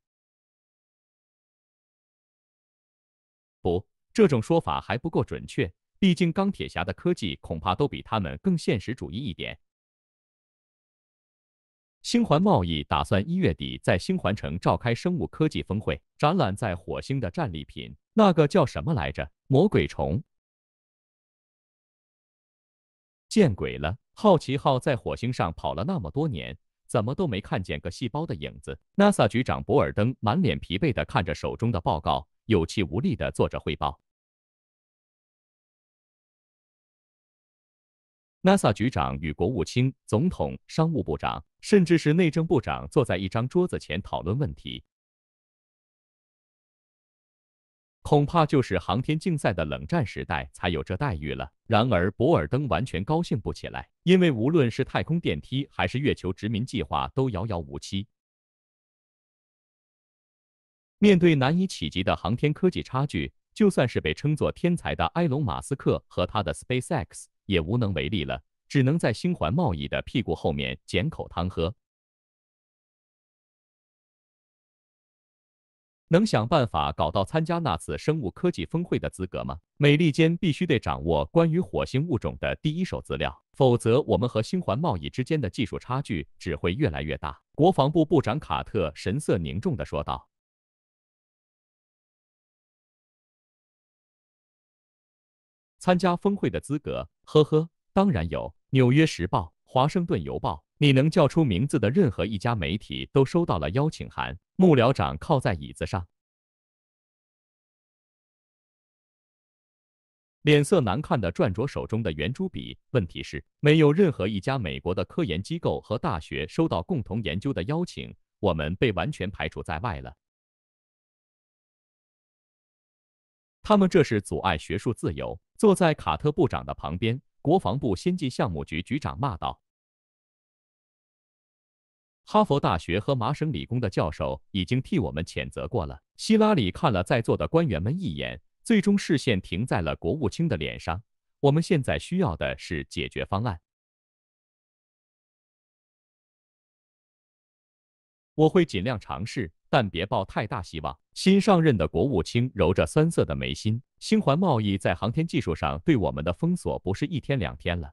不，这种说法还不够准确。毕竟钢铁侠的科技恐怕都比他们更现实主义一点。星环贸易打算一月底在星环城召开生物科技峰会，展览在火星的战利品。那个叫什么来着？魔鬼虫？见鬼了！好奇号在火星上跑了那么多年，怎么都没看见个细胞的影子？NASA 局长博尔登满脸疲惫地看着手中的报告，有气无力地做着汇报。NASA 局长与国务卿、总统、商务部长，甚至是内政部长坐在一张桌子前讨论问题，恐怕就是航天竞赛的冷战时代才有这待遇了。然而，博尔登完全高兴不起来，因为无论是太空电梯还是月球殖民计划都遥遥无期。面对难以企及的航天科技差距，就算是被称作天才的埃隆·马斯克和他的 SpaceX。也无能为力了，只能在星环贸易的屁股后面捡口汤喝。能想办法搞到参加那次生物科技峰会的资格吗？美利坚必须得掌握关于火星物种的第一手资料，否则我们和星环贸易之间的技术差距只会越来越大。国防部部长卡特神色凝重的说道。参加峰会的资格，呵呵，当然有。《纽约时报》、《华盛顿邮报》，你能叫出名字的任何一家媒体都收到了邀请函。幕僚长靠在椅子上，脸色难看的转着手中的圆珠笔。问题是，没有任何一家美国的科研机构和大学收到共同研究的邀请，我们被完全排除在外了。他们这是阻碍学术自由。坐在卡特部长的旁边，国防部先进项目局局长骂道：“哈佛大学和麻省理工的教授已经替我们谴责过了。”希拉里看了在座的官员们一眼，最终视线停在了国务卿的脸上。我们现在需要的是解决方案。我会尽量尝试。但别抱太大希望。新上任的国务卿揉着酸涩的眉心，星环贸易在航天技术上对我们的封锁不是一天两天了，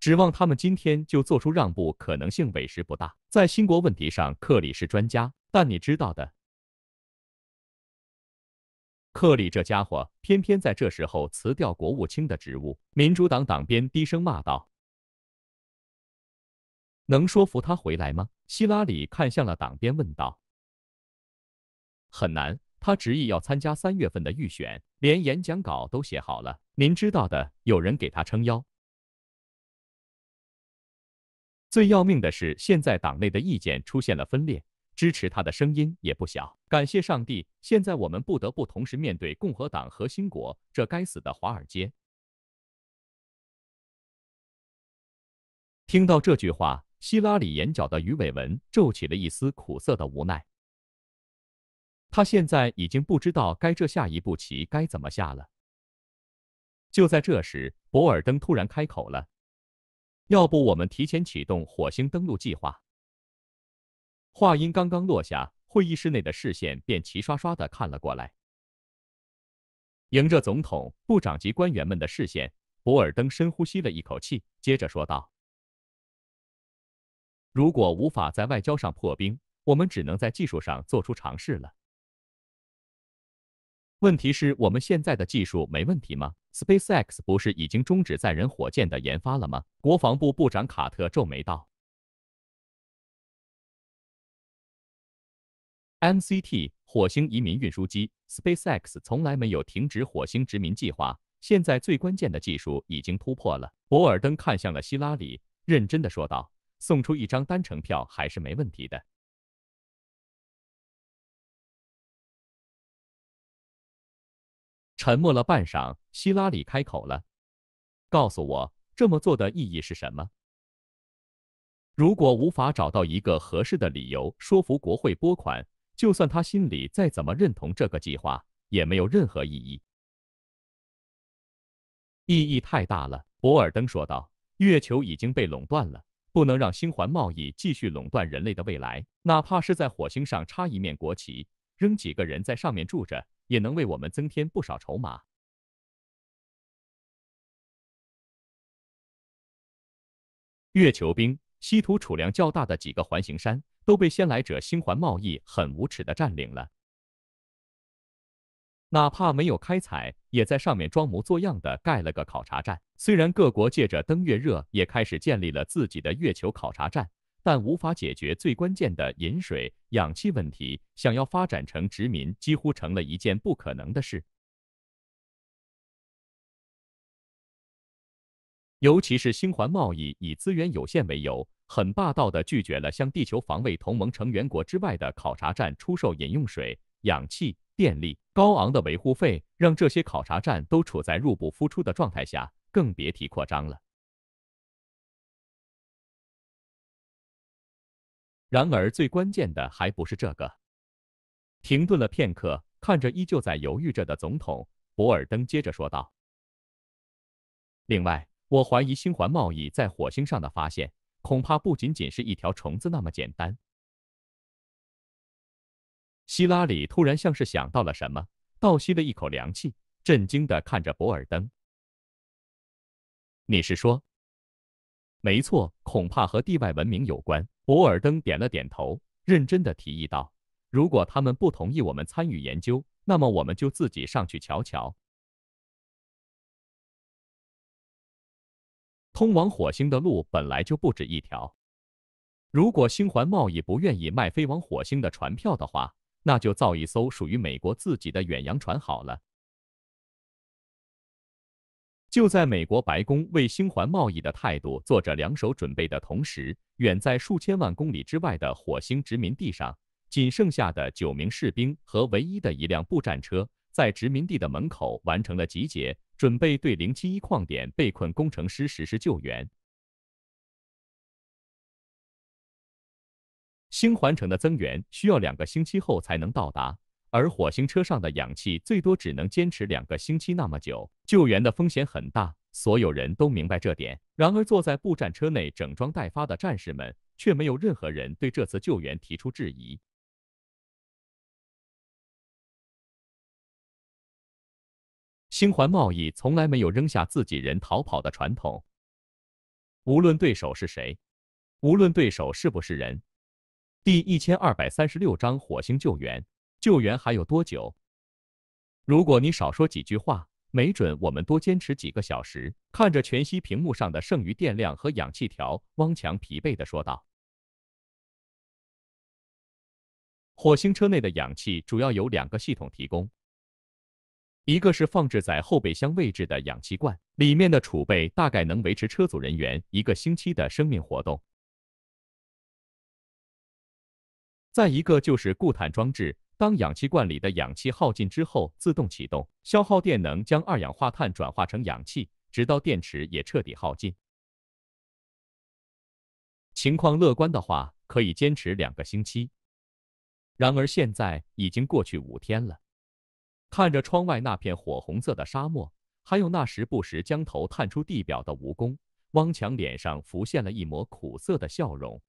指望他们今天就做出让步，可能性委实不大。在新国问题上，克里是专家，但你知道的，克里这家伙偏偏在这时候辞掉国务卿的职务。民主党党鞭低声骂道。能说服他回来吗？希拉里看向了党鞭，问道：“很难，他执意要参加三月份的预选，连演讲稿都写好了。您知道的，有人给他撑腰。最要命的是，现在党内的意见出现了分裂，支持他的声音也不小。感谢上帝，现在我们不得不同时面对共和党核心国，这该死的华尔街。”听到这句话。希拉里眼角的鱼尾纹皱起了一丝苦涩的无奈，他现在已经不知道该这下一步棋该怎么下了。就在这时，博尔登突然开口了：“要不我们提前启动火星登陆计划？”话音刚刚落下，会议室内的视线便齐刷刷的看了过来。迎着总统、部长及官员们的视线，博尔登深呼吸了一口气，接着说道。如果无法在外交上破冰，我们只能在技术上做出尝试了。问题是我们现在的技术没问题吗？SpaceX 不是已经终止载人火箭的研发了吗？国防部部长卡特皱眉道。MCT 火星移民运输机，SpaceX 从来没有停止火星殖民计划。现在最关键的技术已经突破了。博尔登看向了希拉里，认真的说道。送出一张单程票还是没问题的。沉默了半晌，希拉里开口了：“告诉我，这么做的意义是什么？如果无法找到一个合适的理由说服国会拨款，就算他心里再怎么认同这个计划，也没有任何意义。意义太大了。”博尔登说道：“月球已经被垄断了。”不能让星环贸易继续垄断人类的未来，哪怕是在火星上插一面国旗，扔几个人在上面住着，也能为我们增添不少筹码。月球冰、稀土储量较大的几个环形山，都被先来者星环贸易很无耻的占领了。哪怕没有开采，也在上面装模作样的盖了个考察站。虽然各国借着登月热也开始建立了自己的月球考察站，但无法解决最关键的饮水、氧气问题，想要发展成殖民，几乎成了一件不可能的事。尤其是星环贸易以资源有限为由，很霸道的拒绝了向地球防卫同盟成员国之外的考察站出售饮用水、氧气。电力高昂的维护费让这些考察站都处在入不敷出的状态下，更别提扩张了。然而，最关键的还不是这个。停顿了片刻，看着依旧在犹豫着的总统博尔登，接着说道：“另外，我怀疑星环贸易在火星上的发现，恐怕不仅仅是一条虫子那么简单。”希拉里突然像是想到了什么，倒吸了一口凉气，震惊地看着博尔登：“你是说？没错，恐怕和地外文明有关。”博尔登点了点头，认真的提议道：“如果他们不同意我们参与研究，那么我们就自己上去瞧瞧。通往火星的路本来就不止一条，如果星环贸易不愿意卖飞往火星的船票的话。”那就造一艘属于美国自己的远洋船好了。就在美国白宫为星环贸易的态度做着两手准备的同时，远在数千万公里之外的火星殖民地上，仅剩下的九名士兵和唯一的一辆步战车，在殖民地的门口完成了集结，准备对零七一矿点被困工程师实施救援。星环城的增援需要两个星期后才能到达，而火星车上的氧气最多只能坚持两个星期那么久。救援的风险很大，所有人都明白这点。然而，坐在步战车内整装待发的战士们，却没有任何人对这次救援提出质疑。星环贸易从来没有扔下自己人逃跑的传统，无论对手是谁，无论对手是不是人。第一千二百三十六章火星救援。救援还有多久？如果你少说几句话，没准我们多坚持几个小时。看着全息屏幕上的剩余电量和氧气条，汪强疲惫的说道：“火星车内的氧气主要有两个系统提供，一个是放置在后备箱位置的氧气罐，里面的储备大概能维持车组人员一个星期的生命活动。”再一个就是固碳装置，当氧气罐里的氧气耗尽之后，自动启动，消耗电能将二氧化碳转化成氧气，直到电池也彻底耗尽。情况乐观的话，可以坚持两个星期。然而现在已经过去五天了，看着窗外那片火红色的沙漠，还有那时不时将头探出地表的蜈蚣，汪强脸上浮现了一抹苦涩的笑容。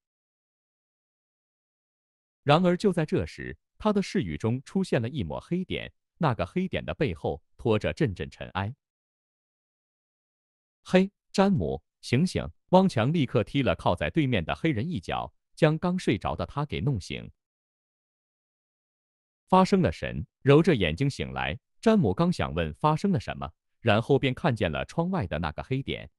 然而，就在这时，他的视域中出现了一抹黑点。那个黑点的背后拖着阵阵尘埃。嘿，詹姆，醒醒！汪强立刻踢了靠在对面的黑人一脚，将刚睡着的他给弄醒。发生了神，揉着眼睛醒来，詹姆刚想问发生了什么，然后便看见了窗外的那个黑点。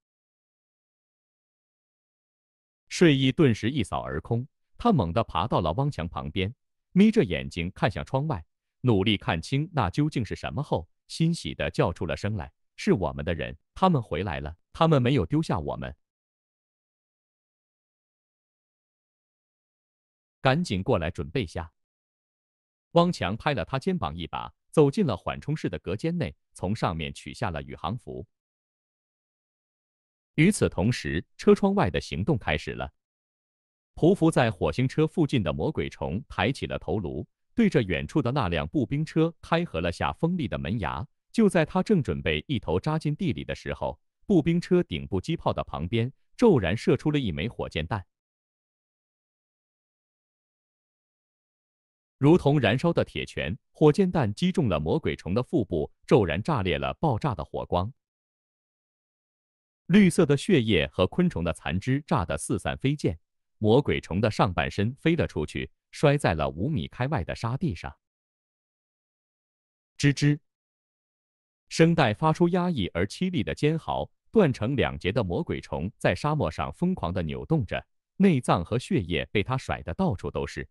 睡意顿时一扫而空。他猛地爬到了汪强旁边，眯着眼睛看向窗外，努力看清那究竟是什么后，欣喜地叫出了声来：“是我们的人，他们回来了，他们没有丢下我们。”赶紧过来准备下。汪强拍了他肩膀一把，走进了缓冲室的隔间内，从上面取下了宇航服。与此同时，车窗外的行动开始了。匍匐在火星车附近的魔鬼虫抬起了头颅，对着远处的那辆步兵车开合了下锋利的门牙。就在他正准备一头扎进地里的时候，步兵车顶部机炮的旁边骤然射出了一枚火箭弹，如同燃烧的铁拳，火箭弹击中了魔鬼虫的腹部，骤然炸裂了，爆炸的火光，绿色的血液和昆虫的残肢炸得四散飞溅。魔鬼虫的上半身飞了出去，摔在了五米开外的沙地上。吱吱，声带发出压抑而凄厉的尖嚎。断成两截的魔鬼虫在沙漠上疯狂的扭动着，内脏和血液被它甩得到处都是。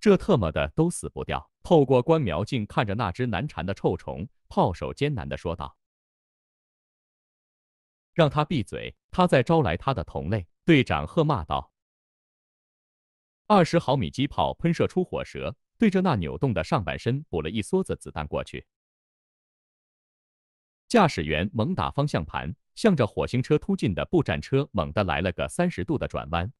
这特么的都死不掉！透过观瞄镜看着那只难缠的臭虫，炮手艰难的说道：“让他闭嘴，他在招来他的同类。”队长喝骂道：“二十毫米机炮喷射出火舌，对着那扭动的上半身补了一梭子子弹过去。驾驶员猛打方向盘，向着火星车突进的步战车猛地来了个三十度的转弯。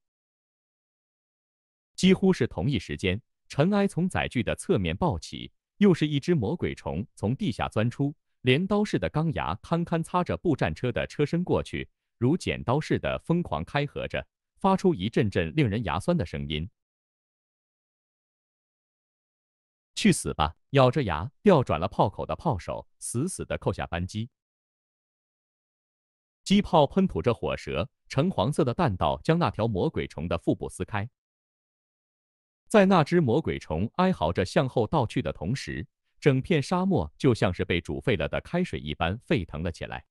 几乎是同一时间，尘埃从载具的侧面暴起，又是一只魔鬼虫从地下钻出，镰刀似的钢牙堪堪擦着步战车的车身过去。”如剪刀似的疯狂开合着，发出一阵阵令人牙酸的声音。“去死吧！”咬着牙，调转了炮口的炮手，死死的扣下扳机。机炮喷吐着火舌，橙黄色的弹道将那条魔鬼虫的腹部撕开。在那只魔鬼虫哀嚎着向后倒去的同时，整片沙漠就像是被煮沸了的开水一般沸腾了起来。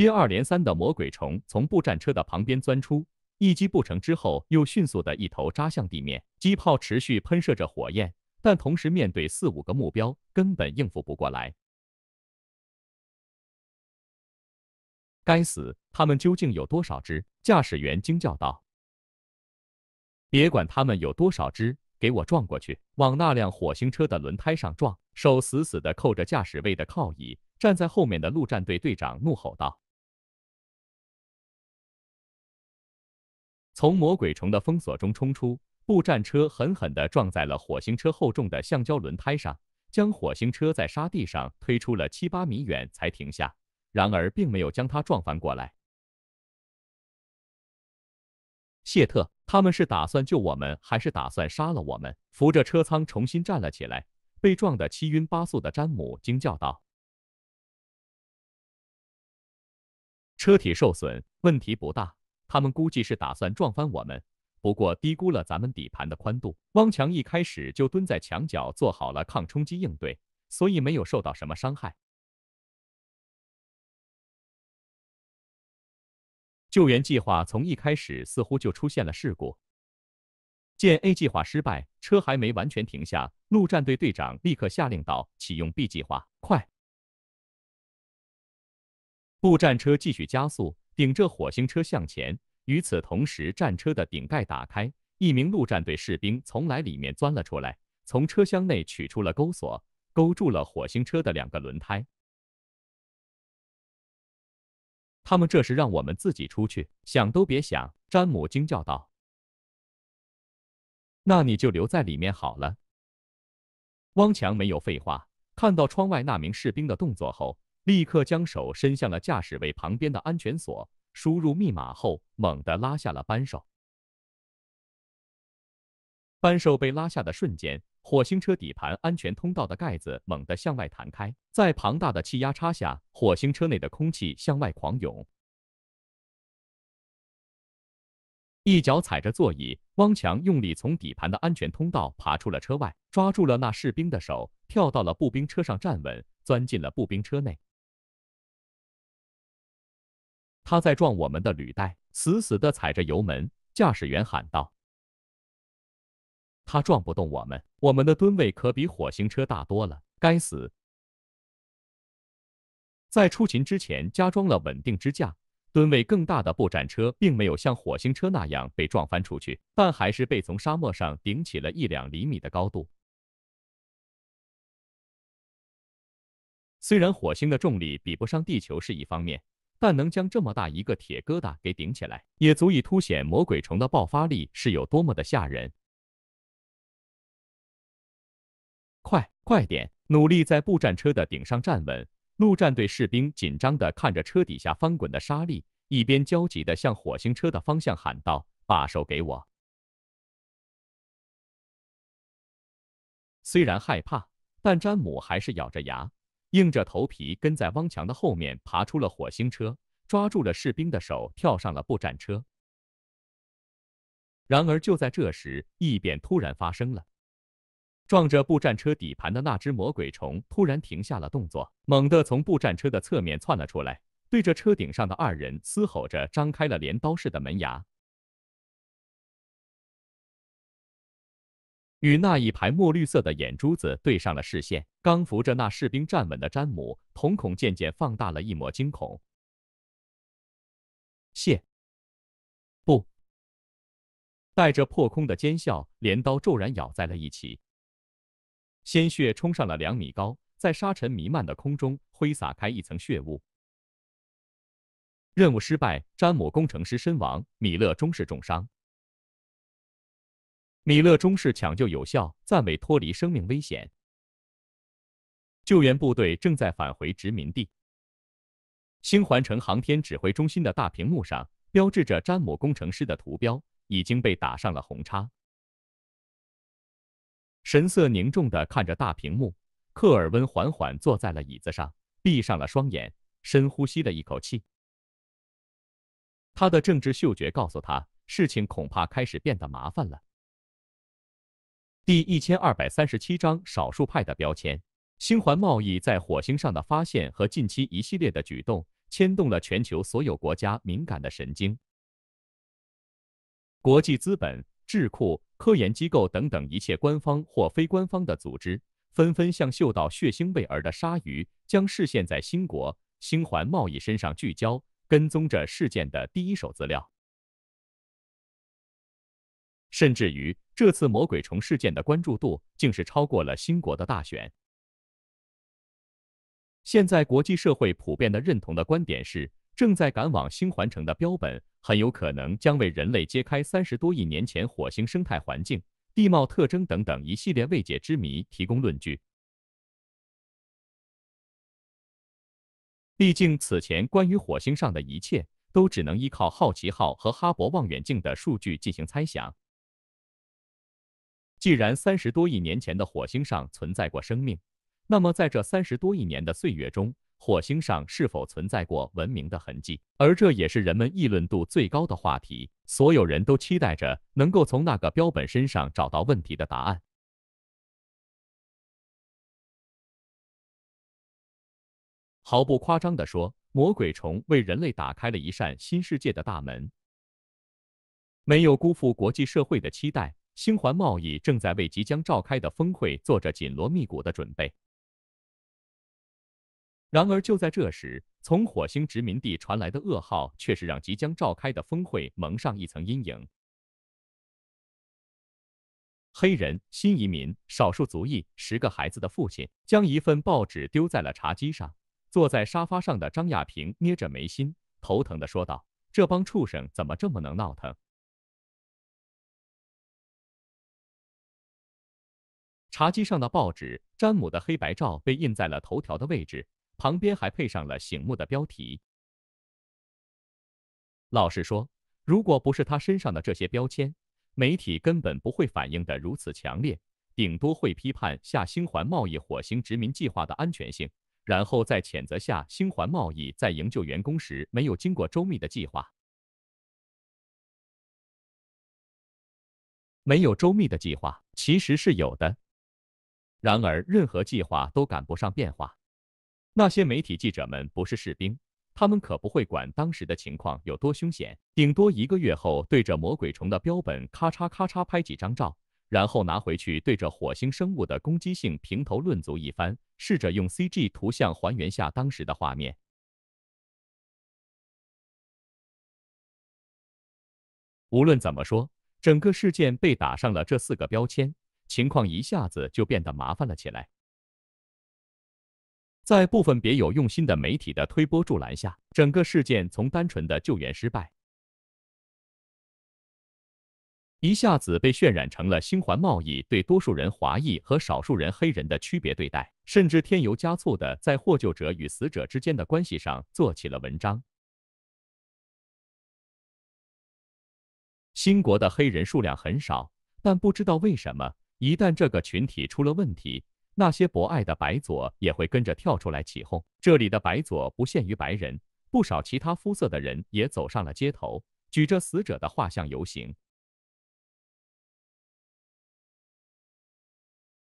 接二连三的魔鬼虫从步战车的旁边钻出，一击不成之后，又迅速的一头扎向地面。机炮持续喷射着火焰，但同时面对四五个目标，根本应付不过来。该死，他们究竟有多少只？驾驶员惊叫道。别管他们有多少只，给我撞过去，往那辆火星车的轮胎上撞！手死死地扣着驾驶位的靠椅，站在后面的陆战队队长怒吼道。从魔鬼虫的封锁中冲出，步战车狠狠地撞在了火星车厚重的橡胶轮胎上，将火星车在沙地上推出了七八米远才停下。然而，并没有将它撞翻过来。谢特，他们是打算救我们，还是打算杀了我们？扶着车舱重新站了起来，被撞得七晕八素的詹姆惊叫道：“车体受损，问题不大。”他们估计是打算撞翻我们，不过低估了咱们底盘的宽度。汪强一开始就蹲在墙角，做好了抗冲击应对，所以没有受到什么伤害。救援计划从一开始似乎就出现了事故。见 A 计划失败，车还没完全停下，陆战队队长立刻下令道：“启用 B 计划，快！步战车继续加速。顶着火星车向前。与此同时，战车的顶盖打开，一名陆战队士兵从来里面钻了出来，从车厢内取出了钩索，勾住了火星车的两个轮胎。他们这是让我们自己出去，想都别想！詹姆惊叫道。那你就留在里面好了。汪强没有废话，看到窗外那名士兵的动作后。立刻将手伸向了驾驶位旁边的安全锁，输入密码后，猛地拉下了扳手。扳手被拉下的瞬间，火星车底盘安全通道的盖子猛地向外弹开，在庞大的气压差下，火星车内的空气向外狂涌。一脚踩着座椅，汪强用力从底盘的安全通道爬出了车外，抓住了那士兵的手，跳到了步兵车上站稳，钻进了步兵车内。他在撞我们的履带，死死的踩着油门，驾驶员喊道：“他撞不动我们，我们的吨位可比火星车大多了。”该死，在出勤之前加装了稳定支架，吨位更大的步战车并没有像火星车那样被撞翻出去，但还是被从沙漠上顶起了一两厘米的高度。虽然火星的重力比不上地球是一方面。但能将这么大一个铁疙瘩给顶起来，也足以凸显魔鬼虫的爆发力是有多么的吓人。快，快点，努力在步战车的顶上站稳！陆战队士兵紧张的看着车底下翻滚的沙粒，一边焦急的向火星车的方向喊道：“把手给我！”虽然害怕，但詹姆还是咬着牙。硬着头皮跟在汪强的后面爬出了火星车，抓住了士兵的手，跳上了步战车。然而就在这时，异变突然发生了，撞着步战车底盘的那只魔鬼虫突然停下了动作，猛地从步战车的侧面窜了出来，对着车顶上的二人嘶吼着，张开了镰刀似的门牙。与那一排墨绿色的眼珠子对上了视线，刚扶着那士兵站稳的詹姆瞳孔渐渐放大了一抹惊恐。谢不，带着破空的尖啸，镰刀骤然咬在了一起，鲜血冲上了两米高，在沙尘弥漫的空中挥洒开一层血雾。任务失败，詹姆工程师身亡，米勒终是重伤。米勒中士抢救有效，暂未脱离生命危险。救援部队正在返回殖民地。星环城航天指挥中心的大屏幕上，标志着詹姆工程师的图标已经被打上了红叉。神色凝重的看着大屏幕，科尔温缓缓坐在了椅子上，闭上了双眼，深呼吸了一口气。他的政治嗅觉告诉他，事情恐怕开始变得麻烦了。第一千二百三十七章少数派的标签。星环贸易在火星上的发现和近期一系列的举动，牵动了全球所有国家敏感的神经。国际资本、智库、科研机构等等一切官方或非官方的组织，纷纷像嗅到血腥味儿的鲨鱼，将视线在星国星环贸易身上聚焦，跟踪着事件的第一手资料，甚至于。这次魔鬼虫事件的关注度竟是超过了新国的大选。现在国际社会普遍的认同的观点是，正在赶往星环城的标本很有可能将为人类揭开三十多亿年前火星生态环境、地貌特征等等一系列未解之谜提供论据。毕竟，此前关于火星上的一切都只能依靠好奇号和哈勃望远镜的数据进行猜想。既然三十多亿年前的火星上存在过生命，那么在这三十多亿年的岁月中，火星上是否存在过文明的痕迹？而这也是人们议论度最高的话题。所有人都期待着能够从那个标本身上找到问题的答案。毫不夸张地说，魔鬼虫为人类打开了一扇新世界的大门，没有辜负国际社会的期待。星环贸易正在为即将召开的峰会做着紧锣密鼓的准备。然而，就在这时，从火星殖民地传来的噩耗却是让即将召开的峰会蒙上一层阴影。黑人新移民少数族裔十个孩子的父亲将一份报纸丢在了茶几上，坐在沙发上的张亚平捏着眉心，头疼地说道：“这帮畜生怎么这么能闹腾？”茶几上的报纸，詹姆的黑白照被印在了头条的位置，旁边还配上了醒目的标题。老实说，如果不是他身上的这些标签，媒体根本不会反应的如此强烈，顶多会批判下星环贸易火星殖民计划的安全性，然后再谴责下星环贸易在营救员工时没有经过周密的计划。没有周密的计划，其实是有的。然而，任何计划都赶不上变化。那些媒体记者们不是士兵，他们可不会管当时的情况有多凶险，顶多一个月后对着魔鬼虫的标本咔嚓咔嚓拍几张照，然后拿回去对着火星生物的攻击性评头论足一番，试着用 C G 图像还原下当时的画面。无论怎么说，整个事件被打上了这四个标签。情况一下子就变得麻烦了起来。在部分别有用心的媒体的推波助澜下，整个事件从单纯的救援失败，一下子被渲染成了新环贸易对多数人华裔和少数人黑人的区别对待，甚至添油加醋的在获救者与死者之间的关系上做起了文章。新国的黑人数量很少，但不知道为什么。一旦这个群体出了问题，那些博爱的白左也会跟着跳出来起哄。这里的白左不限于白人，不少其他肤色的人也走上了街头，举着死者的画像游行。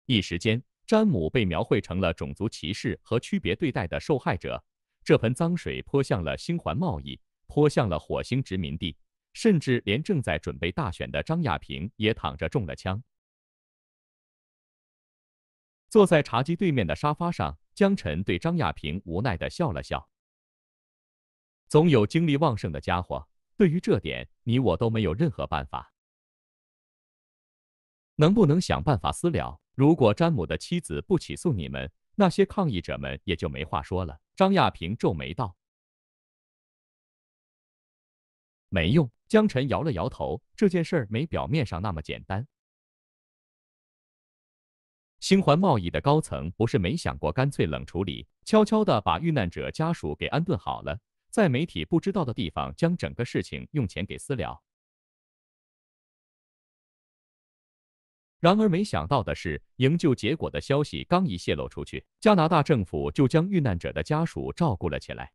一时间，詹姆被描绘成了种族歧视和区别对待的受害者。这盆脏水泼向了星环贸易，泼向了火星殖民地，甚至连正在准备大选的张亚平也躺着中了枪。坐在茶几对面的沙发上，江晨对张亚平无奈的笑了笑。总有精力旺盛的家伙，对于这点，你我都没有任何办法。能不能想办法私了？如果詹姆的妻子不起诉你们，那些抗议者们也就没话说了。张亚平皱眉道：“没用。”江晨摇了摇头，这件事儿没表面上那么简单。星环贸易的高层不是没想过，干脆冷处理，悄悄地把遇难者家属给安顿好了，在媒体不知道的地方将整个事情用钱给私了。然而没想到的是，营救结果的消息刚一泄露出去，加拿大政府就将遇难者的家属照顾了起来。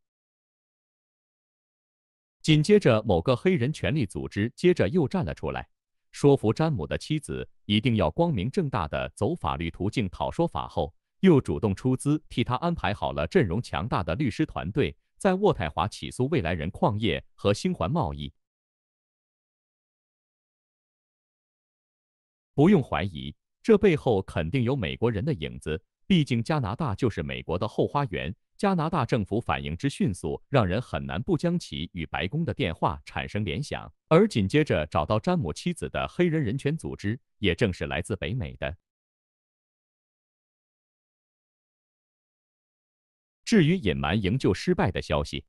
紧接着，某个黑人权力组织接着又站了出来。说服詹姆的妻子一定要光明正大的走法律途径讨说法后，又主动出资替他安排好了阵容强大的律师团队，在渥太华起诉未来人矿业和星环贸易。不用怀疑，这背后肯定有美国人的影子，毕竟加拿大就是美国的后花园。加拿大政府反应之迅速，让人很难不将其与白宫的电话产生联想。而紧接着找到詹姆妻子的黑人人权组织，也正是来自北美的。至于隐瞒营救失败的消息，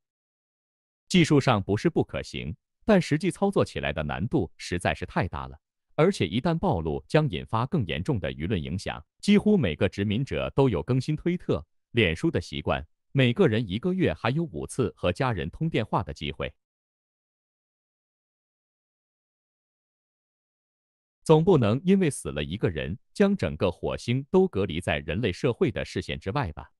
技术上不是不可行，但实际操作起来的难度实在是太大了。而且一旦暴露，将引发更严重的舆论影响。几乎每个殖民者都有更新推特、脸书的习惯。每个人一个月还有五次和家人通电话的机会，总不能因为死了一个人，将整个火星都隔离在人类社会的视线之外吧？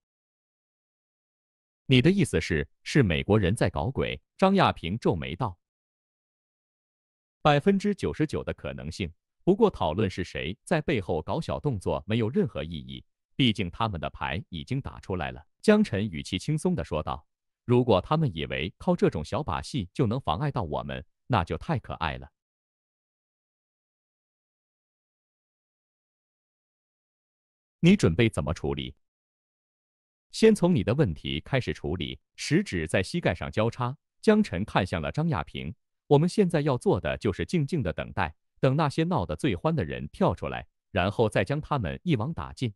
你的意思是，是美国人在搞鬼？张亚平皱眉道：“百分之九十九的可能性。不过，讨论是谁在背后搞小动作没有任何意义，毕竟他们的牌已经打出来了。”江晨语气轻松的说道：“如果他们以为靠这种小把戏就能妨碍到我们，那就太可爱了。你准备怎么处理？先从你的问题开始处理。食指在膝盖上交叉，江晨看向了张亚平。我们现在要做的就是静静的等待，等那些闹得最欢的人跳出来，然后再将他们一网打尽。”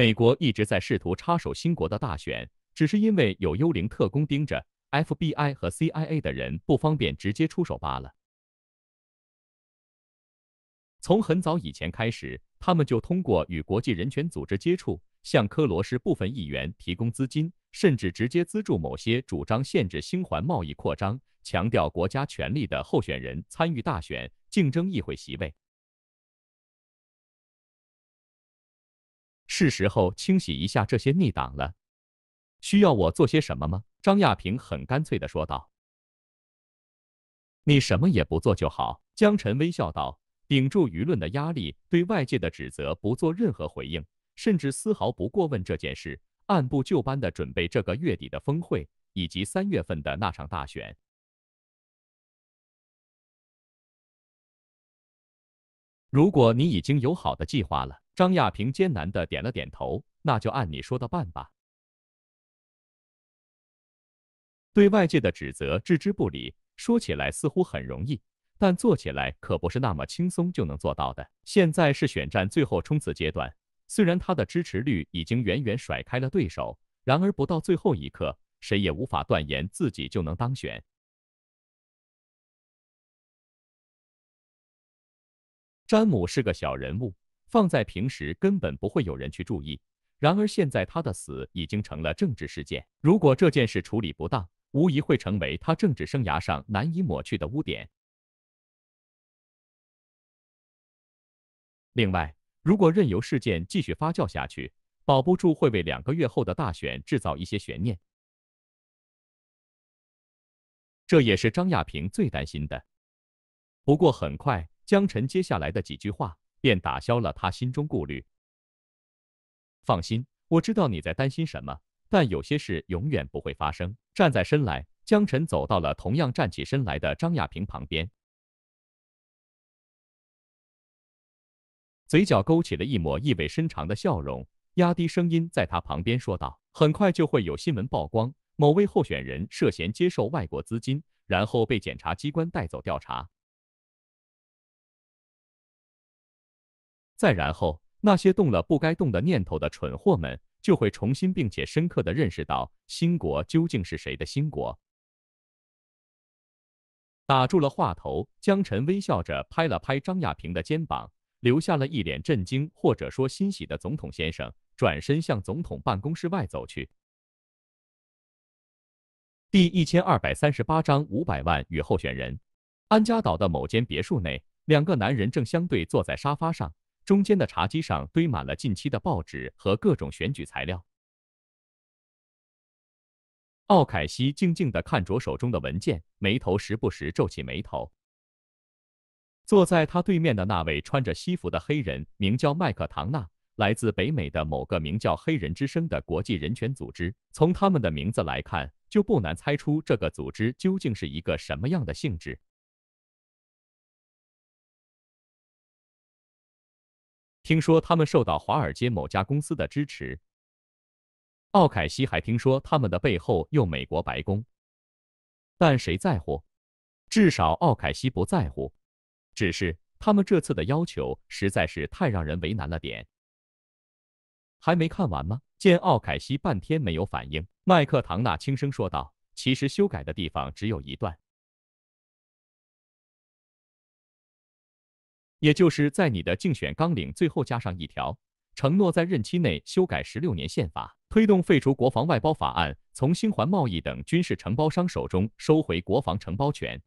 美国一直在试图插手新国的大选，只是因为有幽灵特工盯着，FBI 和 CIA 的人不方便直接出手罢了。从很早以前开始，他们就通过与国际人权组织接触，向科罗市部分议员提供资金，甚至直接资助某些主张限制新环贸易扩张、强调国家权力的候选人参与大选，竞争议会席位。是时候清洗一下这些逆党了，需要我做些什么吗？张亚平很干脆的说道。你什么也不做就好。江晨微笑道，顶住舆论的压力，对外界的指责不做任何回应，甚至丝毫不过问这件事，按部就班的准备这个月底的峰会以及三月份的那场大选。如果你已经有好的计划了。张亚平艰难的点了点头，那就按你说的办吧。对外界的指责置之不理，说起来似乎很容易，但做起来可不是那么轻松就能做到的。现在是选战最后冲刺阶段，虽然他的支持率已经远远甩开了对手，然而不到最后一刻，谁也无法断言自己就能当选。詹姆是个小人物。放在平时根本不会有人去注意，然而现在他的死已经成了政治事件。如果这件事处理不当，无疑会成为他政治生涯上难以抹去的污点。另外，如果任由事件继续发酵下去，保不住会为两个月后的大选制造一些悬念。这也是张亚平最担心的。不过很快，江晨接下来的几句话。便打消了他心中顾虑。放心，我知道你在担心什么，但有些事永远不会发生。站在身来，江晨走到了同样站起身来的张亚平旁边，嘴角勾起了一抹意味深长的笑容，压低声音在他旁边说道：“很快就会有新闻曝光，某位候选人涉嫌接受外国资金，然后被检察机关带走调查。”再然后，那些动了不该动的念头的蠢货们，就会重新并且深刻的认识到，新国究竟是谁的新国。打住了话头，江晨微笑着拍了拍张亚平的肩膀，留下了一脸震惊或者说欣喜的总统先生，转身向总统办公室外走去。第一千二百三十八章五百万与候选人。安家岛的某间别墅内，两个男人正相对坐在沙发上。中间的茶几上堆满了近期的报纸和各种选举材料。奥凯西静静的看着手中的文件，眉头时不时皱起眉头。坐在他对面的那位穿着西服的黑人，名叫麦克唐纳，来自北美的某个名叫“黑人之声”的国际人权组织。从他们的名字来看，就不难猜出这个组织究竟是一个什么样的性质。听说他们受到华尔街某家公司的支持。奥凯西还听说他们的背后有美国白宫，但谁在乎？至少奥凯西不在乎。只是他们这次的要求实在是太让人为难了点。还没看完吗？见奥凯西半天没有反应，麦克唐纳轻声说道：“其实修改的地方只有一段。”也就是在你的竞选纲领最后加上一条，承诺在任期内修改十六年宪法，推动废除国防外包法案，从新环贸易等军事承包商手中收回国防承包权。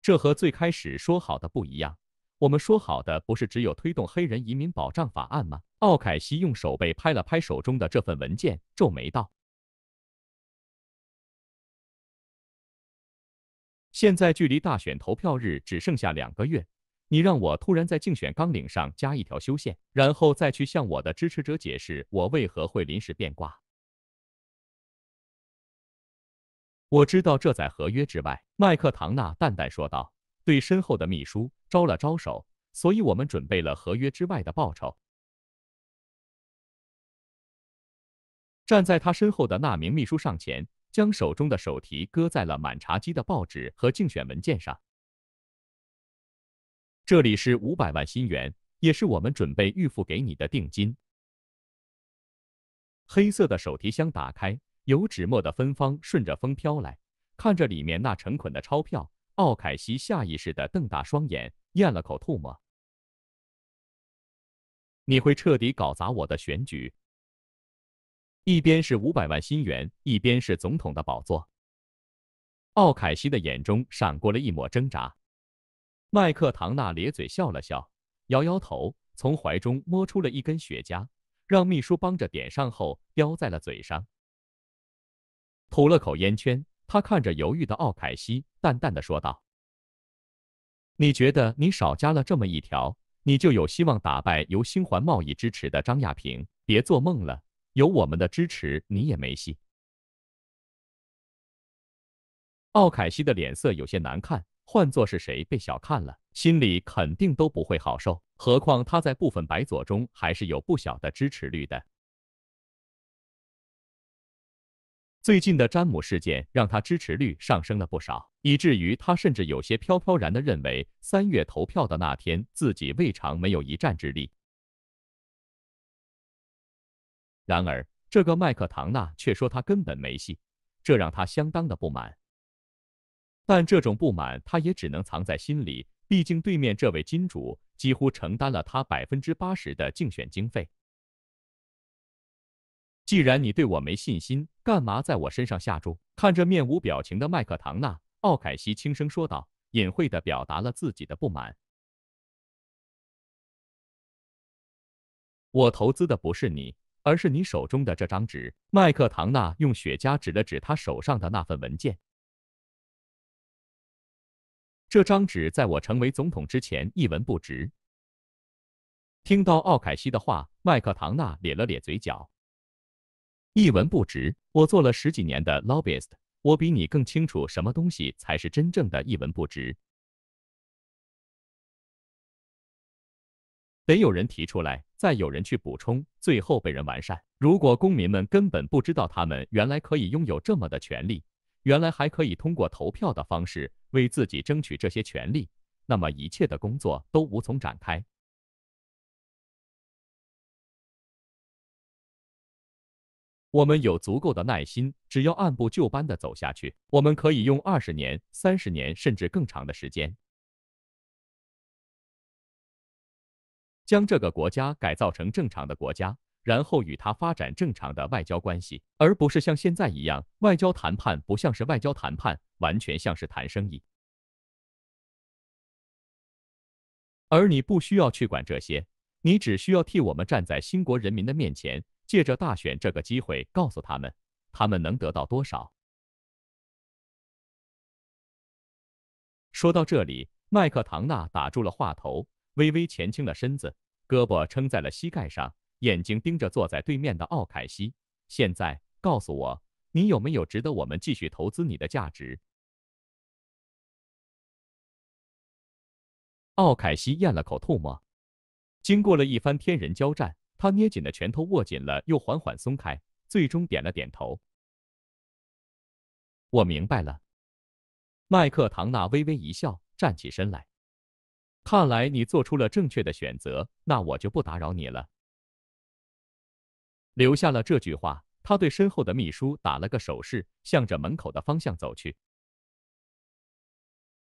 这和最开始说好的不一样。我们说好的不是只有推动黑人移民保障法案吗？奥凯西用手背拍了拍手中的这份文件，皱眉道。现在距离大选投票日只剩下两个月，你让我突然在竞选纲领上加一条修宪，然后再去向我的支持者解释我为何会临时变卦。我知道这在合约之外。”麦克唐纳淡淡说道，对身后的秘书招了招手。所以，我们准备了合约之外的报酬。站在他身后的那名秘书上前。将手中的手提搁在了满茶几的报纸和竞选文件上。这里是五百万新元，也是我们准备预付给你的定金。黑色的手提箱打开，有纸墨的芬芳顺着风飘来。看着里面那成捆的钞票，奥凯西下意识的瞪大双眼，咽了口吐沫。你会彻底搞砸我的选举。一边是五百万新元，一边是总统的宝座。奥凯西的眼中闪过了一抹挣扎。麦克唐纳咧嘴笑了笑，摇摇头，从怀中摸出了一根雪茄，让秘书帮着点上后叼在了嘴上，吐了口烟圈。他看着犹豫的奥凯西，淡淡的说道：“你觉得你少加了这么一条，你就有希望打败由星环贸易支持的张亚平？别做梦了。”有我们的支持，你也没戏。奥凯西的脸色有些难看，换作是谁被小看了，心里肯定都不会好受。何况他在部分白左中还是有不小的支持率的。最近的詹姆事件让他支持率上升了不少，以至于他甚至有些飘飘然的认为，三月投票的那天，自己未尝没有一战之力。然而，这个麦克唐纳却说他根本没戏，这让他相当的不满。但这种不满他也只能藏在心里，毕竟对面这位金主几乎承担了他百分之八十的竞选经费。既然你对我没信心，干嘛在我身上下注？看着面无表情的麦克唐纳，奥凯西轻声说道，隐晦地表达了自己的不满。我投资的不是你。而是你手中的这张纸。麦克唐纳用雪茄指了指他手上的那份文件。这张纸在我成为总统之前一文不值。听到奥凯西的话，麦克唐纳咧了咧嘴角。一文不值？我做了十几年的 lobbyist，我比你更清楚什么东西才是真正的一文不值。得有人提出来。再有人去补充，最后被人完善。如果公民们根本不知道他们原来可以拥有这么的权利，原来还可以通过投票的方式为自己争取这些权利，那么一切的工作都无从展开。我们有足够的耐心，只要按部就班的走下去，我们可以用二十年、三十年，甚至更长的时间。将这个国家改造成正常的国家，然后与它发展正常的外交关系，而不是像现在一样，外交谈判不像是外交谈判，完全像是谈生意。而你不需要去管这些，你只需要替我们站在新国人民的面前，借着大选这个机会告诉他们，他们能得到多少。说到这里，麦克唐纳打住了话头。微微前倾了身子，胳膊撑在了膝盖上，眼睛盯着坐在对面的奥凯西。现在告诉我，你有没有值得我们继续投资你的价值？奥凯西咽了口唾沫，经过了一番天人交战，他捏紧的拳头握紧了，又缓缓松开，最终点了点头。我明白了。麦克唐纳微微一笑，站起身来。看来你做出了正确的选择，那我就不打扰你了。留下了这句话，他对身后的秘书打了个手势，向着门口的方向走去。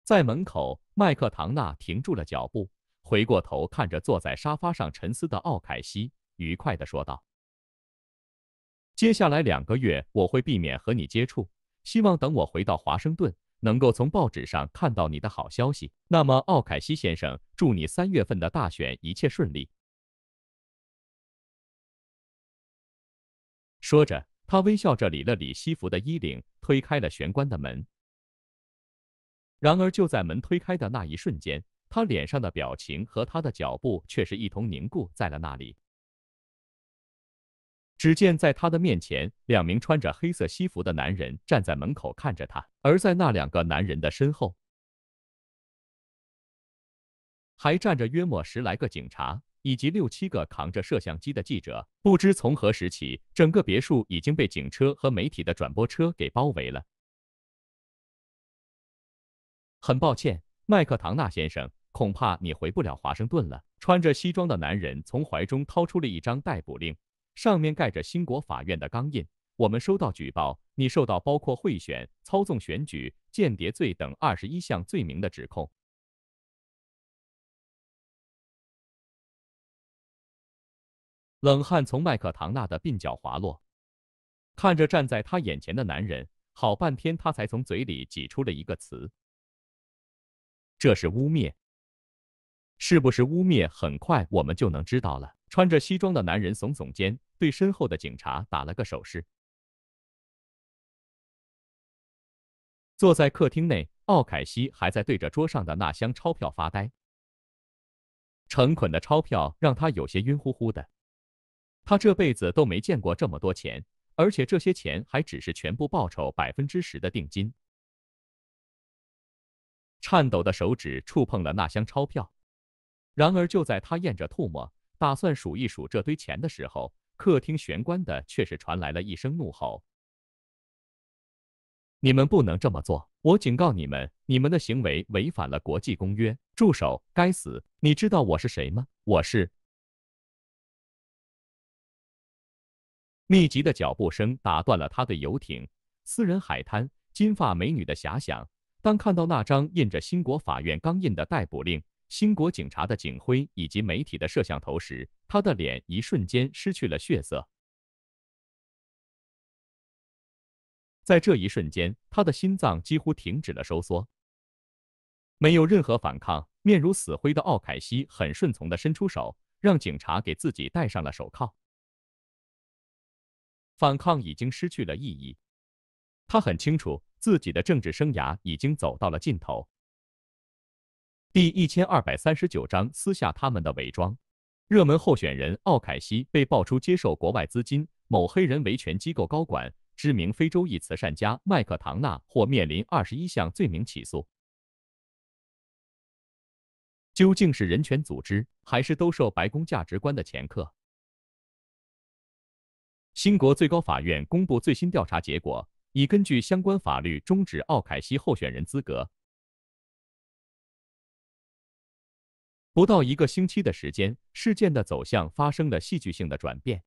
在门口，麦克唐纳停住了脚步，回过头看着坐在沙发上沉思的奥凯西，愉快地说道：“接下来两个月，我会避免和你接触。希望等我回到华盛顿。”能够从报纸上看到你的好消息，那么奥凯西先生，祝你三月份的大选一切顺利。说着，他微笑着理了理西服的衣领，推开了玄关的门。然而，就在门推开的那一瞬间，他脸上的表情和他的脚步却是一同凝固在了那里。只见在他的面前，两名穿着黑色西服的男人站在门口看着他，而在那两个男人的身后，还站着约莫十来个警察以及六七个扛着摄像机的记者。不知从何时起，整个别墅已经被警车和媒体的转播车给包围了。很抱歉，麦克唐纳先生，恐怕你回不了华盛顿了。穿着西装的男人从怀中掏出了一张逮捕令。上面盖着新国法院的钢印。我们收到举报，你受到包括贿选、操纵选举、间谍罪等二十一项罪名的指控。冷汗从麦克唐纳的鬓角滑落，看着站在他眼前的男人，好半天他才从嘴里挤出了一个词：“这是污蔑。”是不是污蔑？很快我们就能知道了。穿着西装的男人耸耸肩，对身后的警察打了个手势。坐在客厅内，奥凯西还在对着桌上的那箱钞票发呆。成捆的钞票让他有些晕乎乎的，他这辈子都没见过这么多钱，而且这些钱还只是全部报酬百分之十的定金。颤抖的手指触碰了那箱钞票，然而就在他咽着唾沫。打算数一数这堆钱的时候，客厅玄关的却是传来了一声怒吼：“你们不能这么做！我警告你们，你们的行为违反了国际公约！住手！该死！你知道我是谁吗？我是……”密集的脚步声打断了他对游艇、私人海滩、金发美女的遐想。当看到那张印着新国法院钢印的逮捕令，新国警察的警徽以及媒体的摄像头时，他的脸一瞬间失去了血色。在这一瞬间，他的心脏几乎停止了收缩。没有任何反抗，面如死灰的奥凯西很顺从的伸出手，让警察给自己戴上了手铐。反抗已经失去了意义，他很清楚自己的政治生涯已经走到了尽头。第一千二百三十九章撕下他们的伪装。热门候选人奥凯西被爆出接受国外资金，某黑人维权机构高管、知名非洲裔慈善家麦克唐纳或面临二十一项罪名起诉。究竟是人权组织，还是兜售白宫价值观的前科？新国最高法院公布最新调查结果，已根据相关法律终止奥凯西候选人资格。不到一个星期的时间，事件的走向发生了戏剧性的转变。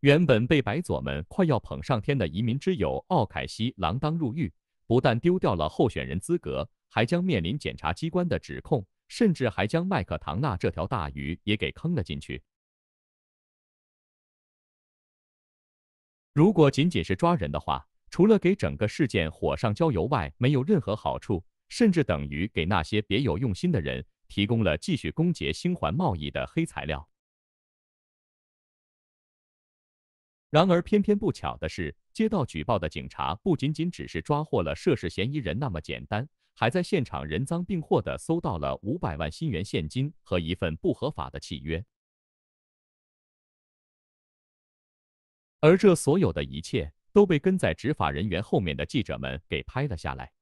原本被白左们快要捧上天的移民之友奥凯西锒铛入狱，不但丢掉了候选人资格，还将面临检察机关的指控，甚至还将麦克唐纳这条大鱼也给坑了进去。如果仅仅是抓人的话，除了给整个事件火上浇油外，没有任何好处。甚至等于给那些别有用心的人提供了继续攻讦星环贸易的黑材料。然而，偏偏不巧的是，接到举报的警察不仅仅只是抓获了涉事嫌疑人那么简单，还在现场人赃并获的搜到了五百万新元现金和一份不合法的契约。而这所有的一切都被跟在执法人员后面的记者们给拍了下来。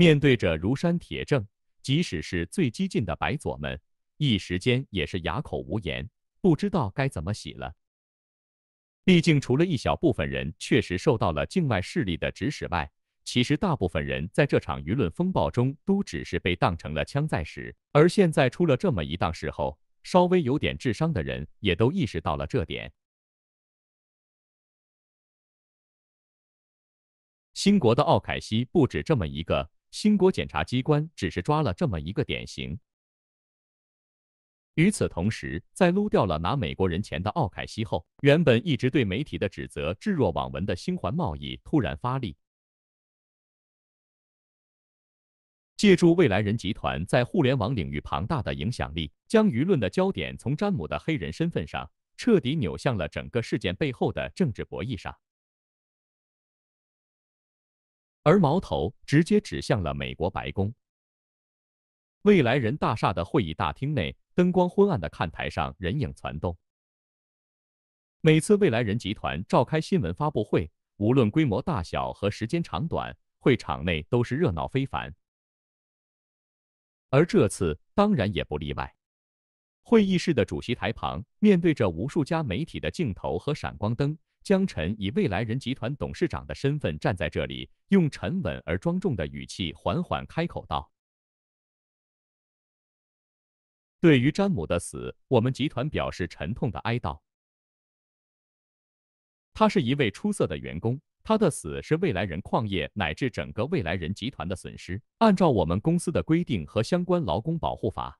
面对着如山铁证，即使是最激进的白左们，一时间也是哑口无言，不知道该怎么洗了。毕竟，除了一小部分人确实受到了境外势力的指使外，其实大部分人在这场舆论风暴中都只是被当成了枪在使。而现在出了这么一档事后，稍微有点智商的人也都意识到了这点。新国的奥凯西不止这么一个。新国检察机关只是抓了这么一个典型。与此同时，在撸掉了拿美国人钱的奥凯西后，原本一直对媒体的指责置若罔闻的星环贸易突然发力，借助未来人集团在互联网领域庞大的影响力，将舆论的焦点从詹姆的黑人身份上彻底扭向了整个事件背后的政治博弈上。而矛头直接指向了美国白宫。未来人大厦的会议大厅内，灯光昏暗的看台上人影攒动。每次未来人集团召开新闻发布会，无论规模大小和时间长短，会场内都是热闹非凡。而这次当然也不例外。会议室的主席台旁，面对着无数家媒体的镜头和闪光灯。江晨以未来人集团董事长的身份站在这里，用沉稳而庄重的语气缓缓开口道：“对于詹姆的死，我们集团表示沉痛的哀悼。他是一位出色的员工，他的死是未来人矿业乃至整个未来人集团的损失。按照我们公司的规定和相关劳工保护法。”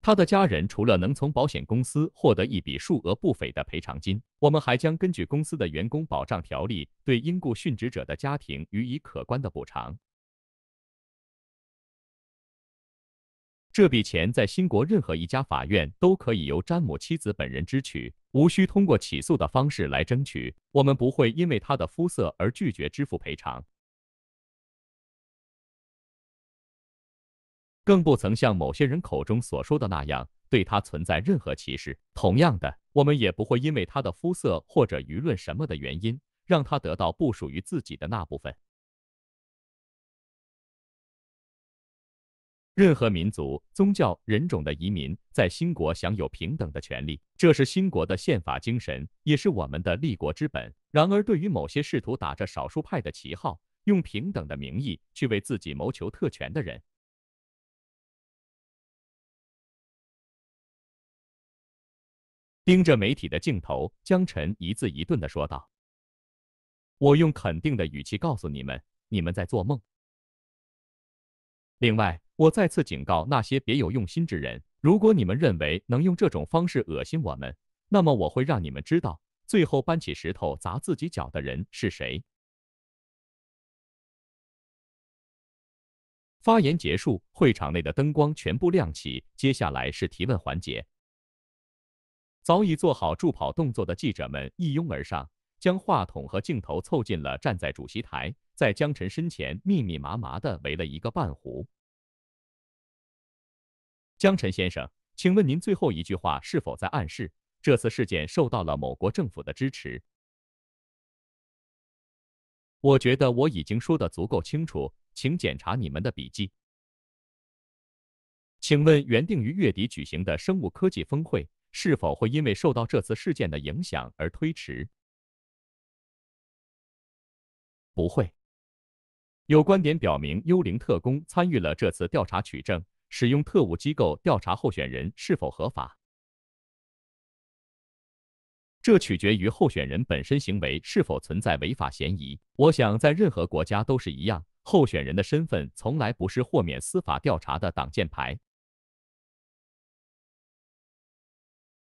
他的家人除了能从保险公司获得一笔数额不菲的赔偿金，我们还将根据公司的员工保障条例，对因故殉职者的家庭予以可观的补偿。这笔钱在新国任何一家法院都可以由詹姆妻子本人支取，无需通过起诉的方式来争取。我们不会因为他的肤色而拒绝支付赔偿。更不曾像某些人口中所说的那样对他存在任何歧视。同样的，我们也不会因为他的肤色或者舆论什么的原因，让他得到不属于自己的那部分。任何民族、宗教、人种的移民在新国享有平等的权利，这是新国的宪法精神，也是我们的立国之本。然而，对于某些试图打着少数派的旗号，用平等的名义去为自己谋求特权的人，盯着媒体的镜头，江晨一字一顿的说道：“我用肯定的语气告诉你们，你们在做梦。另外，我再次警告那些别有用心之人，如果你们认为能用这种方式恶心我们，那么我会让你们知道，最后搬起石头砸自己脚的人是谁。”发言结束，会场内的灯光全部亮起，接下来是提问环节。早已做好助跑动作的记者们一拥而上，将话筒和镜头凑近了站在主席台，在江晨身前密密麻麻地围了一个半弧。江晨先生，请问您最后一句话是否在暗示这次事件受到了某国政府的支持？我觉得我已经说的足够清楚，请检查你们的笔记。请问原定于月底举行的生物科技峰会？是否会因为受到这次事件的影响而推迟？不会。有观点表明，幽灵特工参与了这次调查取证，使用特务机构调查候选人是否合法。这取决于候选人本身行为是否存在违法嫌疑。我想，在任何国家都是一样，候选人的身份从来不是豁免司法调查的挡箭牌。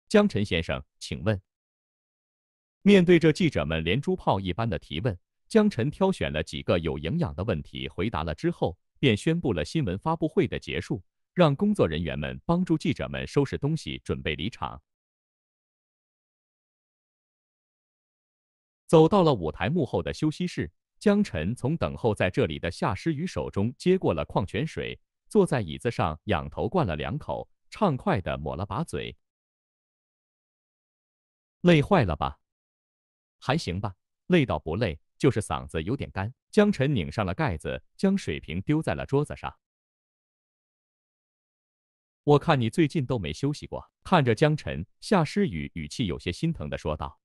江晨先生，请问，面对着记者们连珠炮一般的提问，江晨挑选了几个有营养的问题回答了之后，便宣布了新闻发布会的结束，让工作人员们帮助记者们收拾东西，准备离场。走到了舞台幕后的休息室，江晨从等候在这里的夏诗雨手中接过了矿泉水，坐在椅子上仰头灌了两口，畅快的抹了把嘴。累坏了吧？还行吧？累倒不累？就是嗓子有点干。江晨拧上了盖子，将水瓶丢在了桌子上。我看你最近都没休息过。看着江晨，夏诗雨语气有些心疼的说道：“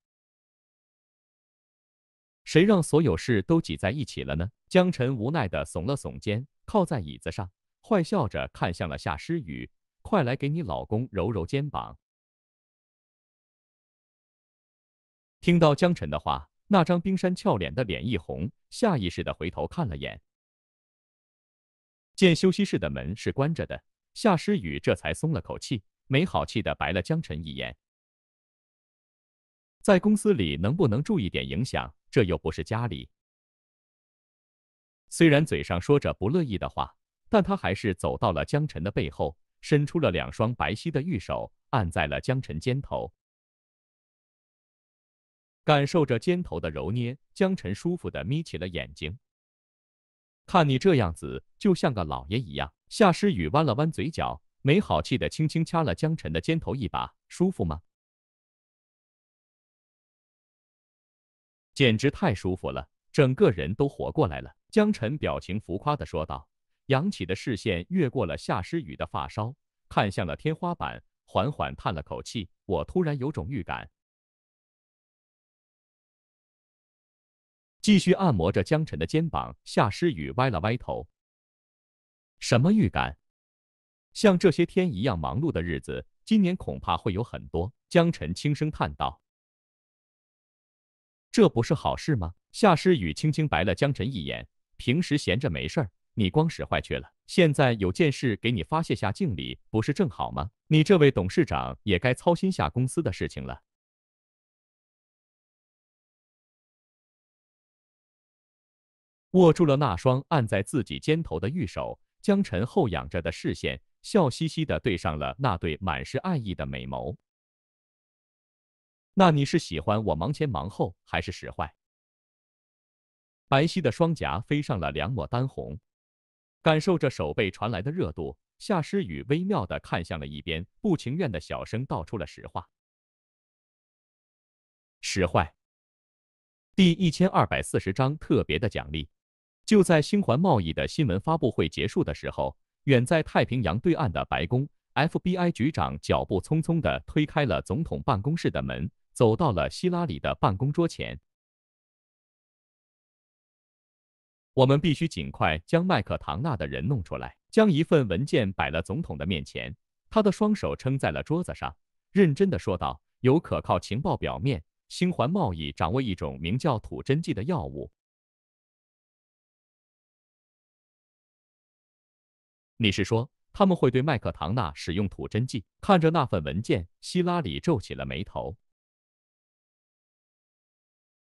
谁让所有事都挤在一起了呢？”江晨无奈的耸了耸肩，靠在椅子上，坏笑着看向了夏诗雨：“快来给你老公揉揉肩膀。”听到江晨的话，那张冰山俏脸的脸一红，下意识的回头看了眼，见休息室的门是关着的，夏诗雨这才松了口气，没好气的白了江晨一眼。在公司里能不能注意点影响？这又不是家里。虽然嘴上说着不乐意的话，但他还是走到了江晨的背后，伸出了两双白皙的玉手，按在了江晨肩头。感受着肩头的揉捏，江晨舒服的眯起了眼睛。看你这样子，就像个老爷一样。夏诗雨弯了弯嘴角，没好气的轻轻掐了江晨的肩头一把：“舒服吗？”简直太舒服了，整个人都活过来了。江晨表情浮夸的说道，扬起的视线越过了夏诗雨的发梢，看向了天花板，缓缓叹了口气：“我突然有种预感。”继续按摩着江晨的肩膀，夏诗雨歪了歪头。什么预感？像这些天一样忙碌的日子，今年恐怕会有很多。江晨轻声叹道：“这不是好事吗？”夏诗雨轻轻白了江晨一眼：“平时闲着没事儿，你光使坏去了。现在有件事给你发泄下，敬礼不是正好吗？你这位董事长也该操心下公司的事情了。”握住了那双按在自己肩头的玉手，江辰后仰着的视线笑嘻嘻地对上了那对满是爱意的美眸。那你是喜欢我忙前忙后，还是使坏？白皙的双颊飞上了两抹丹红，感受着手背传来的热度，夏诗雨微妙地看向了一边，不情愿的小声道出了实话：使坏。第一千二百四十章特别的奖励。就在新环贸易的新闻发布会结束的时候，远在太平洋对岸的白宫，FBI 局长脚步匆匆地推开了总统办公室的门，走到了希拉里的办公桌前。我们必须尽快将麦克唐纳的人弄出来。将一份文件摆了总统的面前，他的双手撑在了桌子上，认真地说道：“有可靠情报，表面新环贸易掌握一种名叫‘吐真剂’的药物。”你是说，他们会对麦克唐纳使用吐真剂？看着那份文件，希拉里皱起了眉头。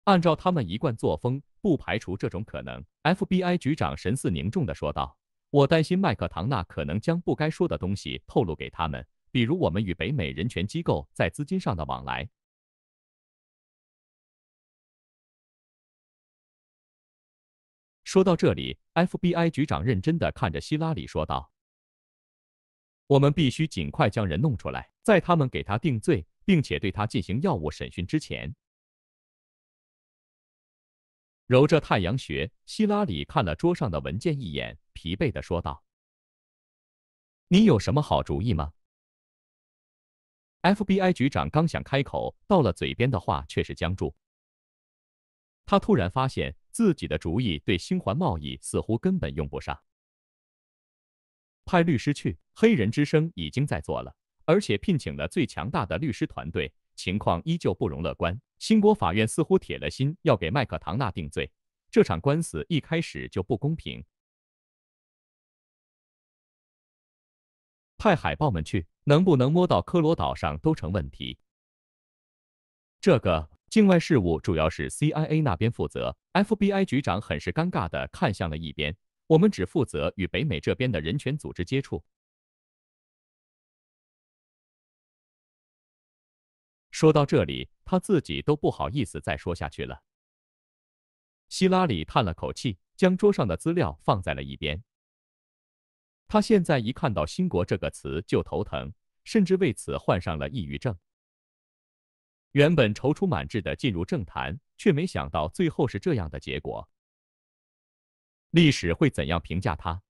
按照他们一贯作风，不排除这种可能。FBI 局长神色凝重的说道：“我担心麦克唐纳可能将不该说的东西透露给他们，比如我们与北美人权机构在资金上的往来。”说到这里，FBI 局长认真的看着希拉里说道：“我们必须尽快将人弄出来，在他们给他定罪，并且对他进行药物审讯之前。”揉着太阳穴，希拉里看了桌上的文件一眼，疲惫的说道：“你有什么好主意吗？”FBI 局长刚想开口，到了嘴边的话却是僵住。他突然发现。自己的主意对星环贸易似乎根本用不上。派律师去，黑人之声已经在做了，而且聘请了最强大的律师团队，情况依旧不容乐观。新国法院似乎铁了心要给麦克唐纳定罪，这场官司一开始就不公平。派海豹们去，能不能摸到科罗岛上都成问题。这个。境外事务主要是 CIA 那边负责，FBI 局长很是尴尬地看向了一边。我们只负责与北美这边的人权组织接触。说到这里，他自己都不好意思再说下去了。希拉里叹了口气，将桌上的资料放在了一边。他现在一看到“新国”这个词就头疼，甚至为此患上了抑郁症。原本踌躇满志的进入政坛，却没想到最后是这样的结果。历史会怎样评价他？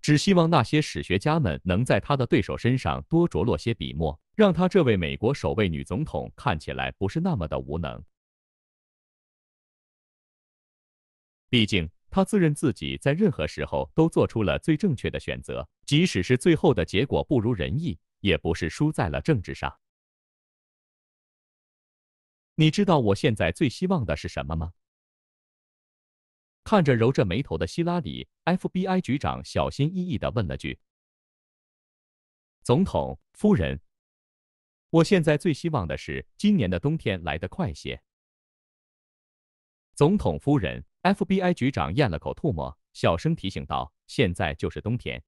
只希望那些史学家们能在他的对手身上多着落些笔墨，让他这位美国首位女总统看起来不是那么的无能。毕竟，他自认自己在任何时候都做出了最正确的选择，即使是最后的结果不如人意，也不是输在了政治上。你知道我现在最希望的是什么吗？看着揉着眉头的希拉里，FBI 局长小心翼翼的问了句：“总统夫人，我现在最希望的是今年的冬天来得快些。”总统夫人，FBI 局长咽了口唾沫，小声提醒道：“现在就是冬天。”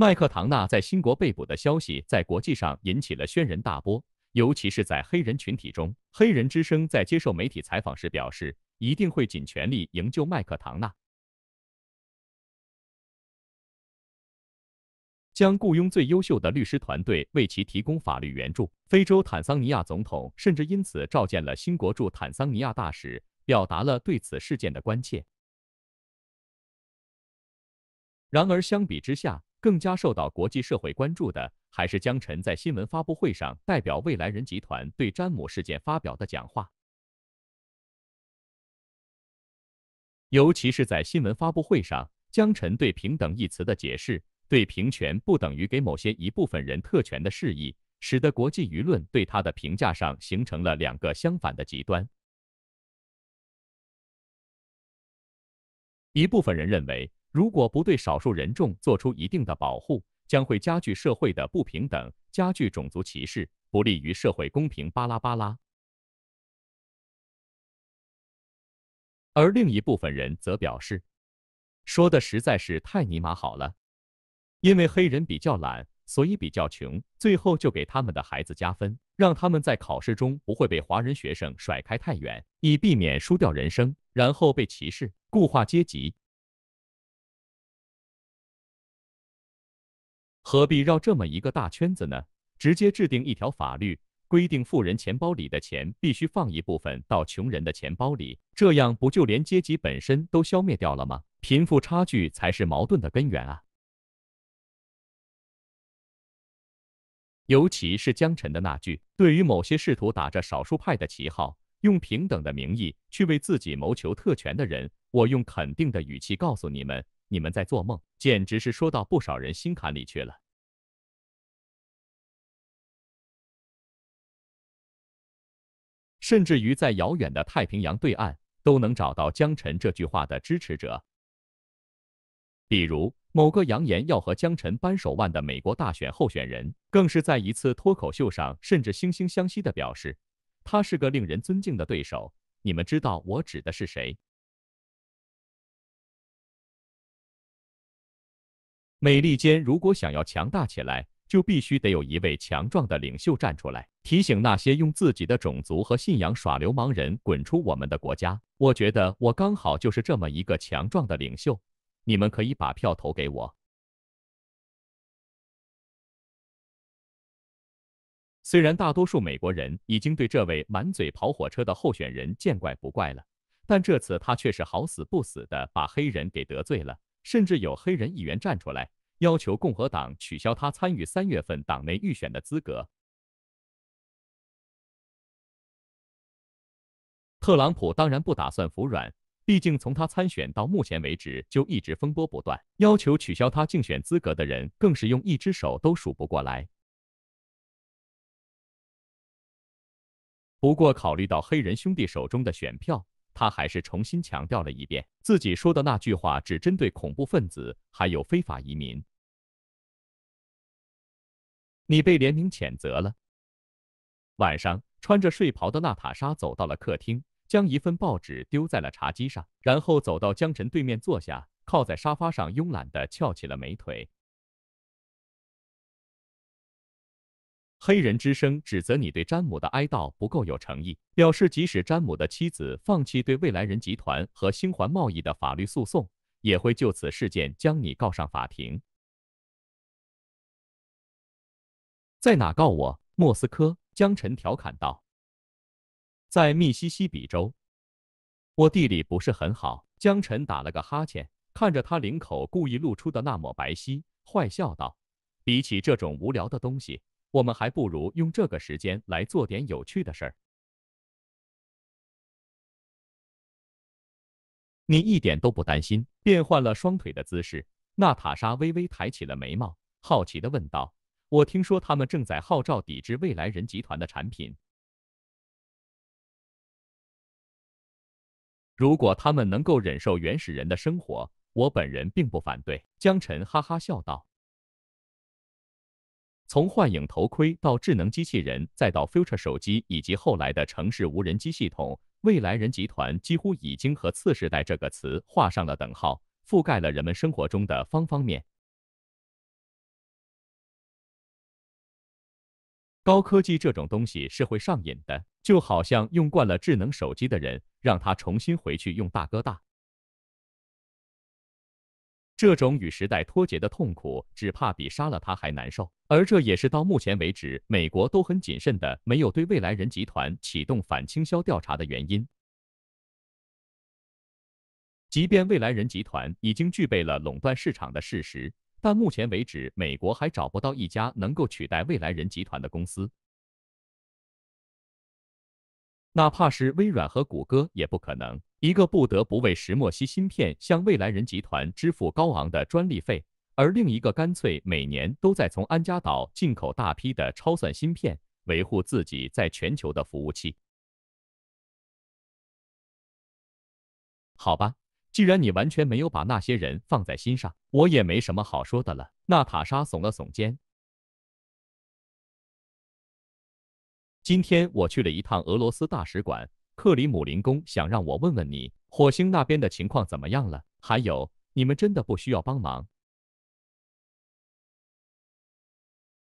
麦克唐纳在新国被捕的消息在国际上引起了轩然大波，尤其是在黑人群体中。黑人之声在接受媒体采访时表示，一定会尽全力营救麦克唐纳，将雇佣最优秀的律师团队为其提供法律援助。非洲坦桑尼亚总统甚至因此召见了新国驻坦桑尼亚大使，表达了对此事件的关切。然而，相比之下，更加受到国际社会关注的，还是江晨在新闻发布会上代表未来人集团对詹姆事件发表的讲话。尤其是在新闻发布会上，江晨对“平等”一词的解释，对“平权”不等于给某些一部分人特权的示意，使得国际舆论对他的评价上形成了两个相反的极端。一部分人认为，如果不对少数人众做出一定的保护，将会加剧社会的不平等，加剧种族歧视，不利于社会公平。巴拉巴拉。而另一部分人则表示，说的实在是太尼玛好了，因为黑人比较懒，所以比较穷，最后就给他们的孩子加分，让他们在考试中不会被华人学生甩开太远，以避免输掉人生，然后被歧视、固化阶级。何必绕这么一个大圈子呢？直接制定一条法律，规定富人钱包里的钱必须放一部分到穷人的钱包里，这样不就连阶级本身都消灭掉了吗？贫富差距才是矛盾的根源啊！尤其是江晨的那句：“对于某些试图打着少数派的旗号，用平等的名义去为自己谋求特权的人，我用肯定的语气告诉你们。”你们在做梦，简直是说到不少人心坎里去了。甚至于在遥远的太平洋对岸，都能找到江晨这句话的支持者。比如某个扬言要和江晨扳手腕的美国大选候选人，更是在一次脱口秀上，甚至惺惺相惜的表示，他是个令人尊敬的对手。你们知道我指的是谁？美利坚如果想要强大起来，就必须得有一位强壮的领袖站出来，提醒那些用自己的种族和信仰耍流氓人滚出我们的国家。我觉得我刚好就是这么一个强壮的领袖，你们可以把票投给我。虽然大多数美国人已经对这位满嘴跑火车的候选人见怪不怪了，但这次他却是好死不死的把黑人给得罪了。甚至有黑人议员站出来，要求共和党取消他参与三月份党内预选的资格。特朗普当然不打算服软，毕竟从他参选到目前为止就一直风波不断，要求取消他竞选资格的人更是用一只手都数不过来。不过考虑到黑人兄弟手中的选票，他还是重新强调了一遍自己说的那句话，只针对恐怖分子还有非法移民。你被联名谴责了。晚上，穿着睡袍的娜塔莎走到了客厅，将一份报纸丢在了茶几上，然后走到江晨对面坐下，靠在沙发上，慵懒的翘起了美腿。黑人之声指责你对詹姆的哀悼不够有诚意，表示即使詹姆的妻子放弃对未来人集团和星环贸易的法律诉讼，也会就此事件将你告上法庭。在哪告我？莫斯科？江晨调侃道。在密西西比州。我地理不是很好。江晨打了个哈欠，看着他领口故意露出的那抹白皙，坏笑道：“比起这种无聊的东西。”我们还不如用这个时间来做点有趣的事儿。你一点都不担心？变换了双腿的姿势，娜塔莎微微抬起了眉毛，好奇的问道：“我听说他们正在号召抵制未来人集团的产品。如果他们能够忍受原始人的生活，我本人并不反对。”江晨哈哈笑道。从幻影头盔到智能机器人，再到 future 手机，以及后来的城市无人机系统，未来人集团几乎已经和次世代这个词画上了等号，覆盖了人们生活中的方方面面。高科技这种东西是会上瘾的，就好像用惯了智能手机的人，让他重新回去用大哥大。这种与时代脱节的痛苦，只怕比杀了他还难受。而这也是到目前为止，美国都很谨慎的没有对未来人集团启动反倾销调查的原因。即便未来人集团已经具备了垄断市场的事实，但目前为止，美国还找不到一家能够取代未来人集团的公司。哪怕是微软和谷歌也不可能。一个不得不为石墨烯芯片向未来人集团支付高昂的专利费，而另一个干脆每年都在从安家岛进口大批的超算芯片，维护自己在全球的服务器。好吧，既然你完全没有把那些人放在心上，我也没什么好说的了。娜塔莎耸了耸肩。今天我去了一趟俄罗斯大使馆。克里姆林宫想让我问问你，火星那边的情况怎么样了？还有，你们真的不需要帮忙？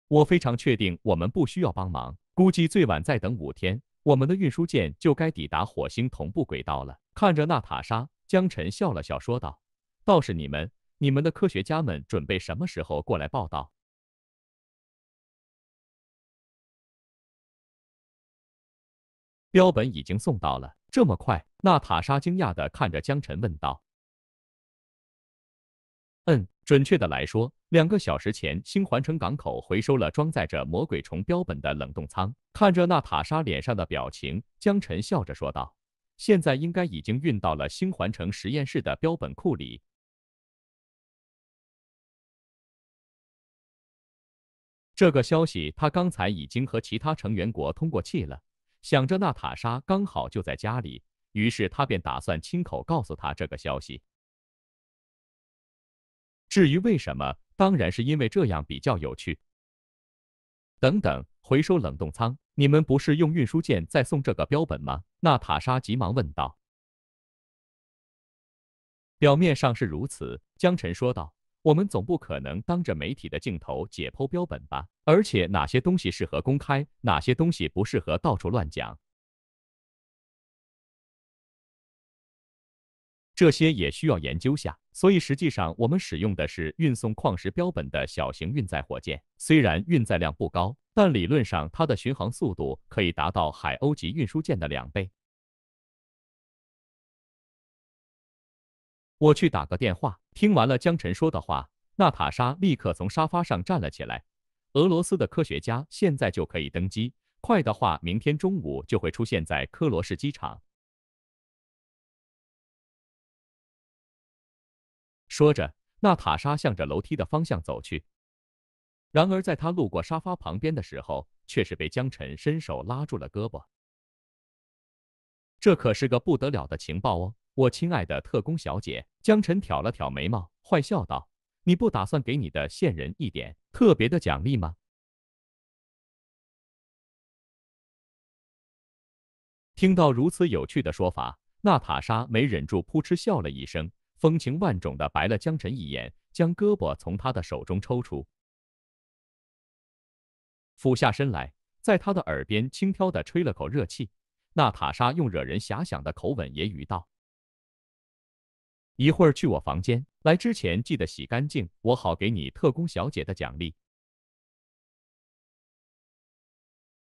我非常确定我们不需要帮忙，估计最晚再等五天，我们的运输舰就该抵达火星同步轨道了。看着娜塔莎，江晨笑了笑说道：“倒是你们，你们的科学家们准备什么时候过来报道？”标本已经送到了，这么快？娜塔莎惊讶地看着江晨问道。嗯，准确的来说，两个小时前，新环城港口回收了装载着魔鬼虫标本的冷冻舱。看着娜塔莎脸上的表情，江晨笑着说道：“现在应该已经运到了新环城实验室的标本库里。这个消息，他刚才已经和其他成员国通过气了。”想着娜塔莎刚好就在家里，于是他便打算亲口告诉她这个消息。至于为什么，当然是因为这样比较有趣。等等，回收冷冻舱，你们不是用运输舰在送这个标本吗？娜塔莎急忙问道。表面上是如此，江晨说道。我们总不可能当着媒体的镜头解剖标本吧？而且哪些东西适合公开，哪些东西不适合到处乱讲，这些也需要研究下。所以实际上，我们使用的是运送矿石标本的小型运载火箭，虽然运载量不高，但理论上它的巡航速度可以达到海鸥级运输舰的两倍。我去打个电话。听完了江晨说的话，娜塔莎立刻从沙发上站了起来。俄罗斯的科学家现在就可以登机，快的话，明天中午就会出现在科罗市机场。说着，娜塔莎向着楼梯的方向走去。然而，在她路过沙发旁边的时候，却是被江晨伸手拉住了胳膊。这可是个不得了的情报哦！我亲爱的特工小姐，江晨挑了挑眉毛，坏笑道：“你不打算给你的线人一点特别的奖励吗？”听到如此有趣的说法，娜塔莎没忍住扑哧笑了一声，风情万种的白了江晨一眼，将胳膊从他的手中抽出，俯下身来，在他的耳边轻佻的吹了口热气。娜塔莎用惹人遐想的口吻揶揄道。一会儿去我房间，来之前记得洗干净，我好给你特工小姐的奖励。